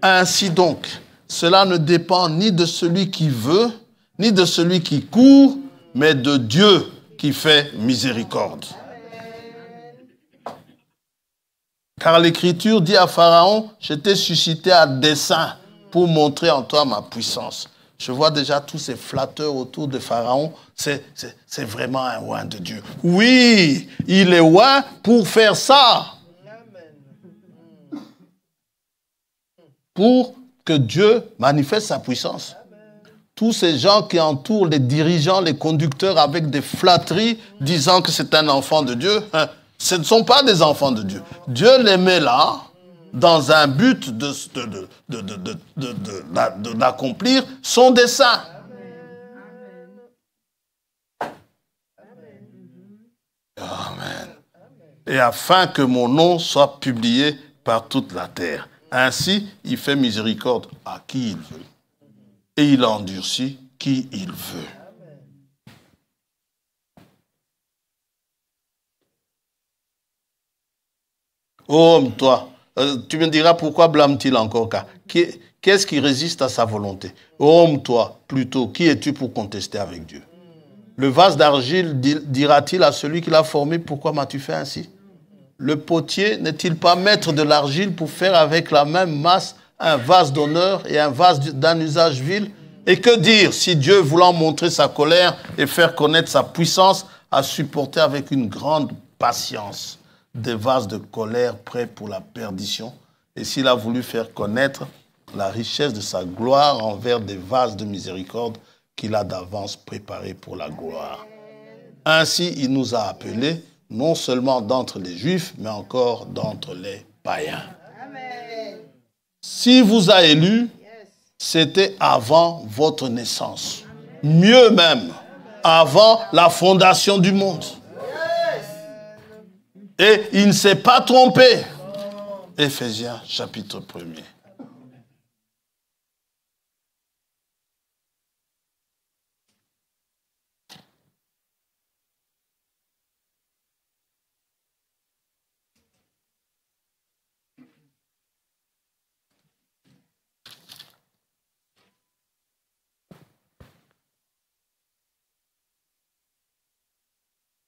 Ainsi donc, cela ne dépend ni de celui qui veut, ni de celui qui court, mais de Dieu qui fait miséricorde. Car l'Écriture dit à Pharaon, J'étais suscité à dessein pour montrer en toi ma puissance. Je vois déjà tous ces flatteurs autour de Pharaon. C'est, vraiment un oin de Dieu. Oui, il est oin pour faire ça. Pour que Dieu manifeste sa puissance. Tous ces gens qui entourent les dirigeants, les conducteurs avec des flatteries, disant que c'est un enfant de Dieu, hein, ce ne sont pas des enfants de Dieu. Dieu les met là dans un but d'accomplir de, de, de, son dessein. Amen. Et afin que mon nom soit publié par toute la terre. Ainsi, il fait miséricorde à qui il veut. Et il endurcit qui il veut. Homme, toi, euh, tu me diras pourquoi blâme-t-il encore Qu'est-ce qui résiste à sa volonté Homme-toi plutôt, qui es-tu pour contester avec Dieu Le vase d'argile dira-t-il à celui qui l'a formé, pourquoi m'as-tu fait ainsi Le potier n'est-il pas maître de l'argile pour faire avec la même masse un vase d'honneur et un vase d'un usage vil Et que dire si Dieu, voulant montrer sa colère et faire connaître sa puissance, a supporté avec une grande patience des vases de colère prêts pour la perdition, et s'il a voulu faire connaître la richesse de sa gloire envers des vases de miséricorde qu'il a d'avance préparés pour la gloire. Ainsi, il nous a appelés non seulement d'entre les Juifs, mais encore d'entre les païens. Si vous a élu, c'était avant votre naissance. Mieux même, avant la fondation du monde. Et il ne s'est pas trompé. Ephésiens, chapitre 1er.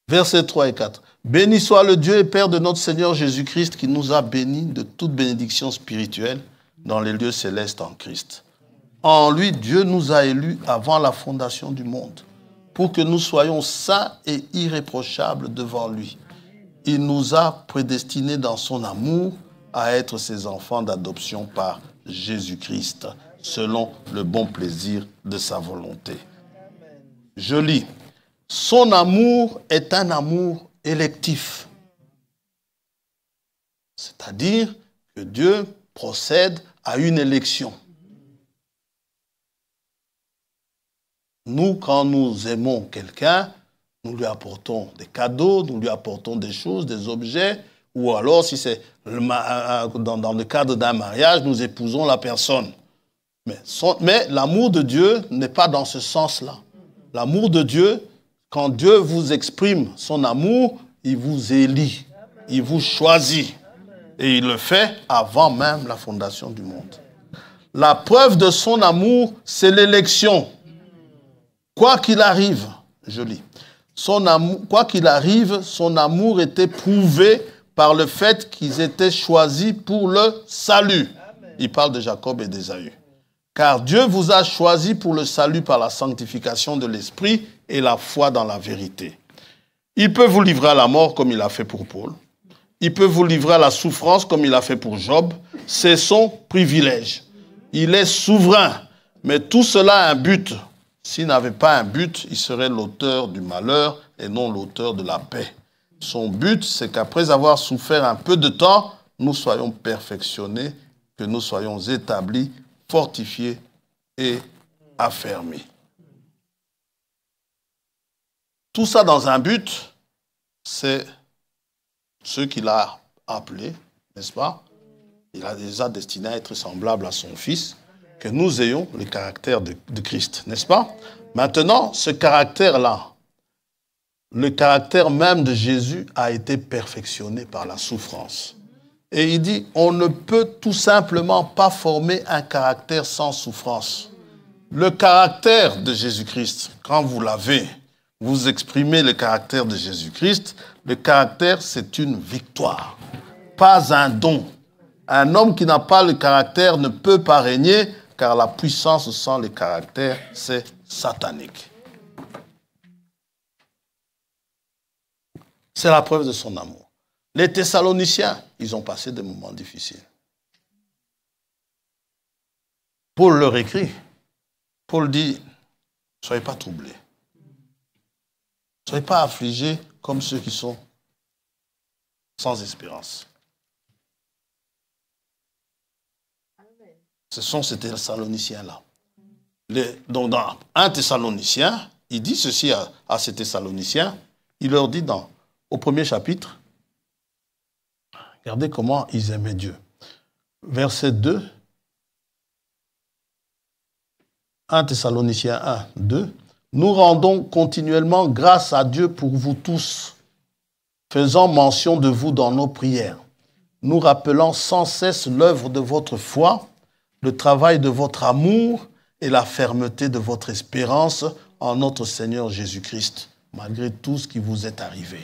Versets 3 et 4. Béni soit le Dieu et Père de notre Seigneur Jésus-Christ qui nous a bénis de toute bénédiction spirituelle dans les lieux célestes en Christ. En lui, Dieu nous a élus avant la fondation du monde pour que nous soyons saints et irréprochables devant lui. Il nous a prédestinés dans son amour à être ses enfants d'adoption par Jésus-Christ, selon le bon plaisir de sa volonté. Je lis, Son amour est un amour électif. C'est-à-dire que Dieu procède à une élection. Nous, quand nous aimons quelqu'un, nous lui apportons des cadeaux, nous lui apportons des choses, des objets, ou alors si c'est dans le cadre d'un mariage, nous épousons la personne. Mais, mais l'amour de Dieu n'est pas dans ce sens-là. L'amour de Dieu, quand Dieu vous exprime son amour, il vous élit, il vous choisit. Et il le fait avant même la fondation du monde. La preuve de son amour, c'est l'élection. Quoi qu'il arrive, je lis, son amour, quoi qu'il arrive, son amour était prouvé par le fait qu'ils étaient choisis pour le salut. Il parle de Jacob et d'Ésaü. Car Dieu vous a choisi pour le salut par la sanctification de l'esprit et la foi dans la vérité. Il peut vous livrer à la mort comme il a fait pour Paul. Il peut vous livrer à la souffrance comme il a fait pour Job. C'est son privilège. Il est souverain. Mais tout cela a un but. S'il n'avait pas un but, il serait l'auteur du malheur et non l'auteur de la paix. Son but, c'est qu'après avoir souffert un peu de temps, nous soyons perfectionnés, que nous soyons établis fortifié et affermé. Tout ça dans un but, c'est ce qu'il a appelé, n'est-ce pas Il a déjà destiné à être semblable à son Fils, que nous ayons le caractère de Christ, n'est-ce pas Maintenant, ce caractère-là, le caractère même de Jésus a été perfectionné par la souffrance. Et il dit, on ne peut tout simplement pas former un caractère sans souffrance. Le caractère de Jésus-Christ, quand vous l'avez, vous exprimez le caractère de Jésus-Christ, le caractère, c'est une victoire, pas un don. Un homme qui n'a pas le caractère ne peut pas régner, car la puissance sans le caractère, c'est satanique. C'est la preuve de son amour. Les Thessaloniciens, ils ont passé des moments difficiles. Paul leur écrit. Paul dit, soyez pas troublés. Soyez pas affligés comme ceux qui sont sans espérance. Ce sont ces Thessaloniciens-là. Donc dans un Thessalonicien, il dit ceci à, ces Thessaloniciens, il leur dit dans, au premier chapitre, Regardez comment ils aimaient Dieu. Verset 2. 1 Thessaloniciens 1, 2. Nous rendons continuellement grâce à Dieu pour vous tous, faisant mention de vous dans nos prières, nous rappelant sans cesse l'œuvre de votre foi, le travail de votre amour et la fermeté de votre espérance en notre Seigneur Jésus-Christ, malgré tout ce qui vous est arrivé,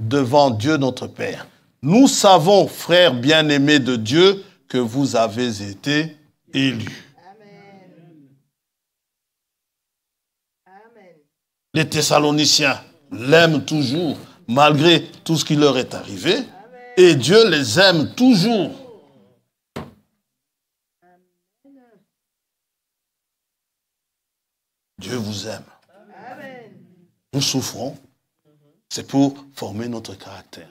devant Dieu notre Père nous savons, frères bien-aimés de Dieu, que vous avez été élus. Les Thessaloniciens l'aiment toujours, malgré tout ce qui leur est arrivé. Et Dieu les aime toujours. Dieu vous aime. Nous souffrons. C'est pour former notre caractère.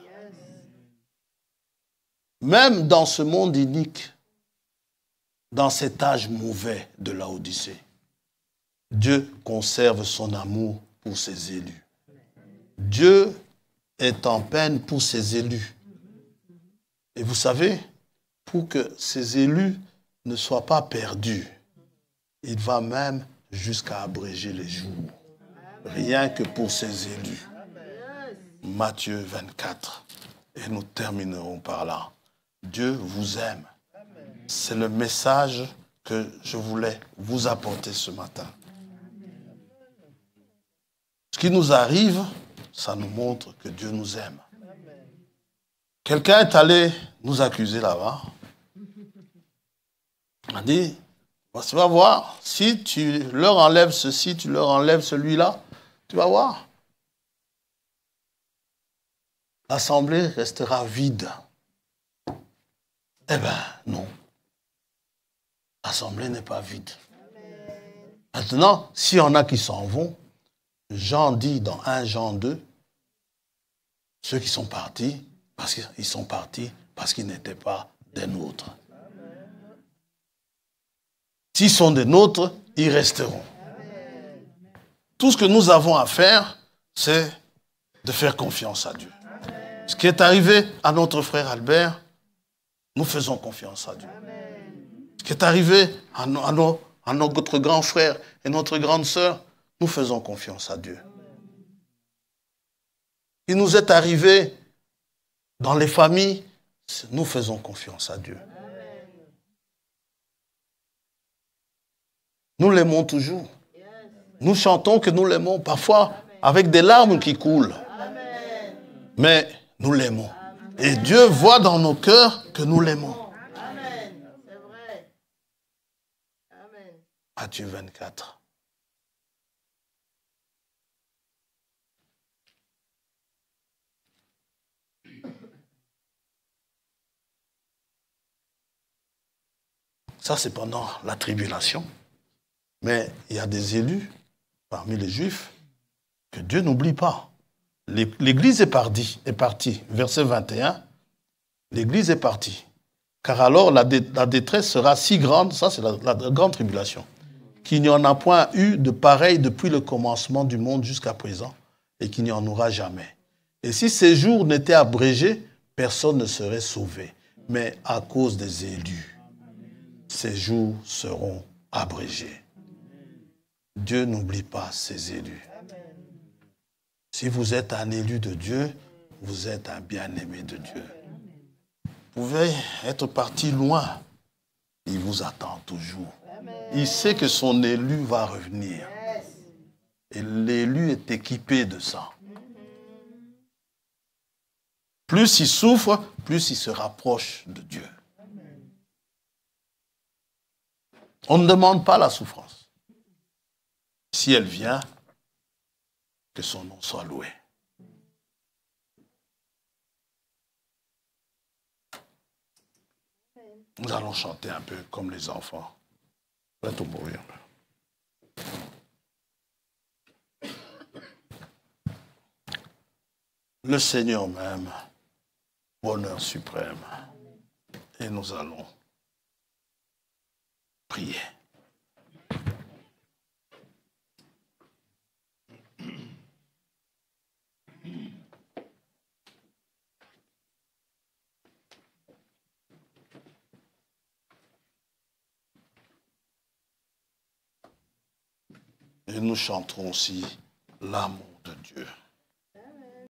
Même dans ce monde unique, dans cet âge mauvais de la Odyssée, Dieu conserve son amour pour ses élus. Dieu est en peine pour ses élus. Et vous savez, pour que ses élus ne soient pas perdus, il va même jusqu'à abréger les jours, rien que pour ses élus. Matthieu 24. Et nous terminerons par là. Dieu vous aime. C'est le message que je voulais vous apporter ce matin. Ce qui nous arrive, ça nous montre que Dieu nous aime. Quelqu'un est allé nous accuser là-bas. Il a dit, bah, tu vas voir, si tu leur enlèves ceci, tu leur enlèves celui-là, tu vas voir. L'assemblée restera vide. Eh bien, non. L'assemblée n'est pas vide. Maintenant, s'il y en a qui s'en vont, Jean dit dans 1 Jean 2, ceux qui sont partis, parce qu'ils sont partis parce qu'ils n'étaient pas des nôtres. S'ils sont des nôtres, ils resteront. Tout ce que nous avons à faire, c'est de faire confiance à Dieu. Ce qui est arrivé à notre frère Albert, nous faisons confiance à Dieu. Ce qui est arrivé à, à, notre grand frère et notre grande sœur, nous faisons confiance à Dieu. Il nous est arrivé dans les familles, nous faisons confiance à Dieu. Nous l'aimons toujours. Nous chantons que nous l'aimons, parfois avec des larmes qui coulent. Mais nous l'aimons. Et Dieu voit dans nos cœurs que nous l'aimons. Amen. Vrai. Amen. Matthieu 24. Ça, c'est pendant la tribulation. Mais il y a des élus parmi les Juifs que Dieu n'oublie pas. L'Église est partie, est partie, verset 21, l'Église est partie. Car alors la, détresse sera si grande, ça c'est la, grande tribulation, qu'il n'y en a point eu de pareil depuis le commencement du monde jusqu'à présent, et qu'il n'y en aura jamais. Et si ces jours n'étaient abrégés, personne ne serait sauvé, mais à cause des élus, ces jours seront abrégés. Dieu n'oublie pas ses élus. Si vous êtes un élu de Dieu, vous êtes un bien-aimé de Dieu. Vous pouvez être parti loin. Il vous attend toujours. Il sait que son élu va revenir. Et l'élu est équipé de ça. Plus il souffre, plus il se rapproche de Dieu. On ne demande pas la souffrance. Si elle vient, que son nom soit loué. Nous allons chanter un peu comme les enfants. Prêt tout mourir. Le Seigneur même, bonheur suprême. Et nous allons prier. Et nous chanterons aussi l'amour de Dieu.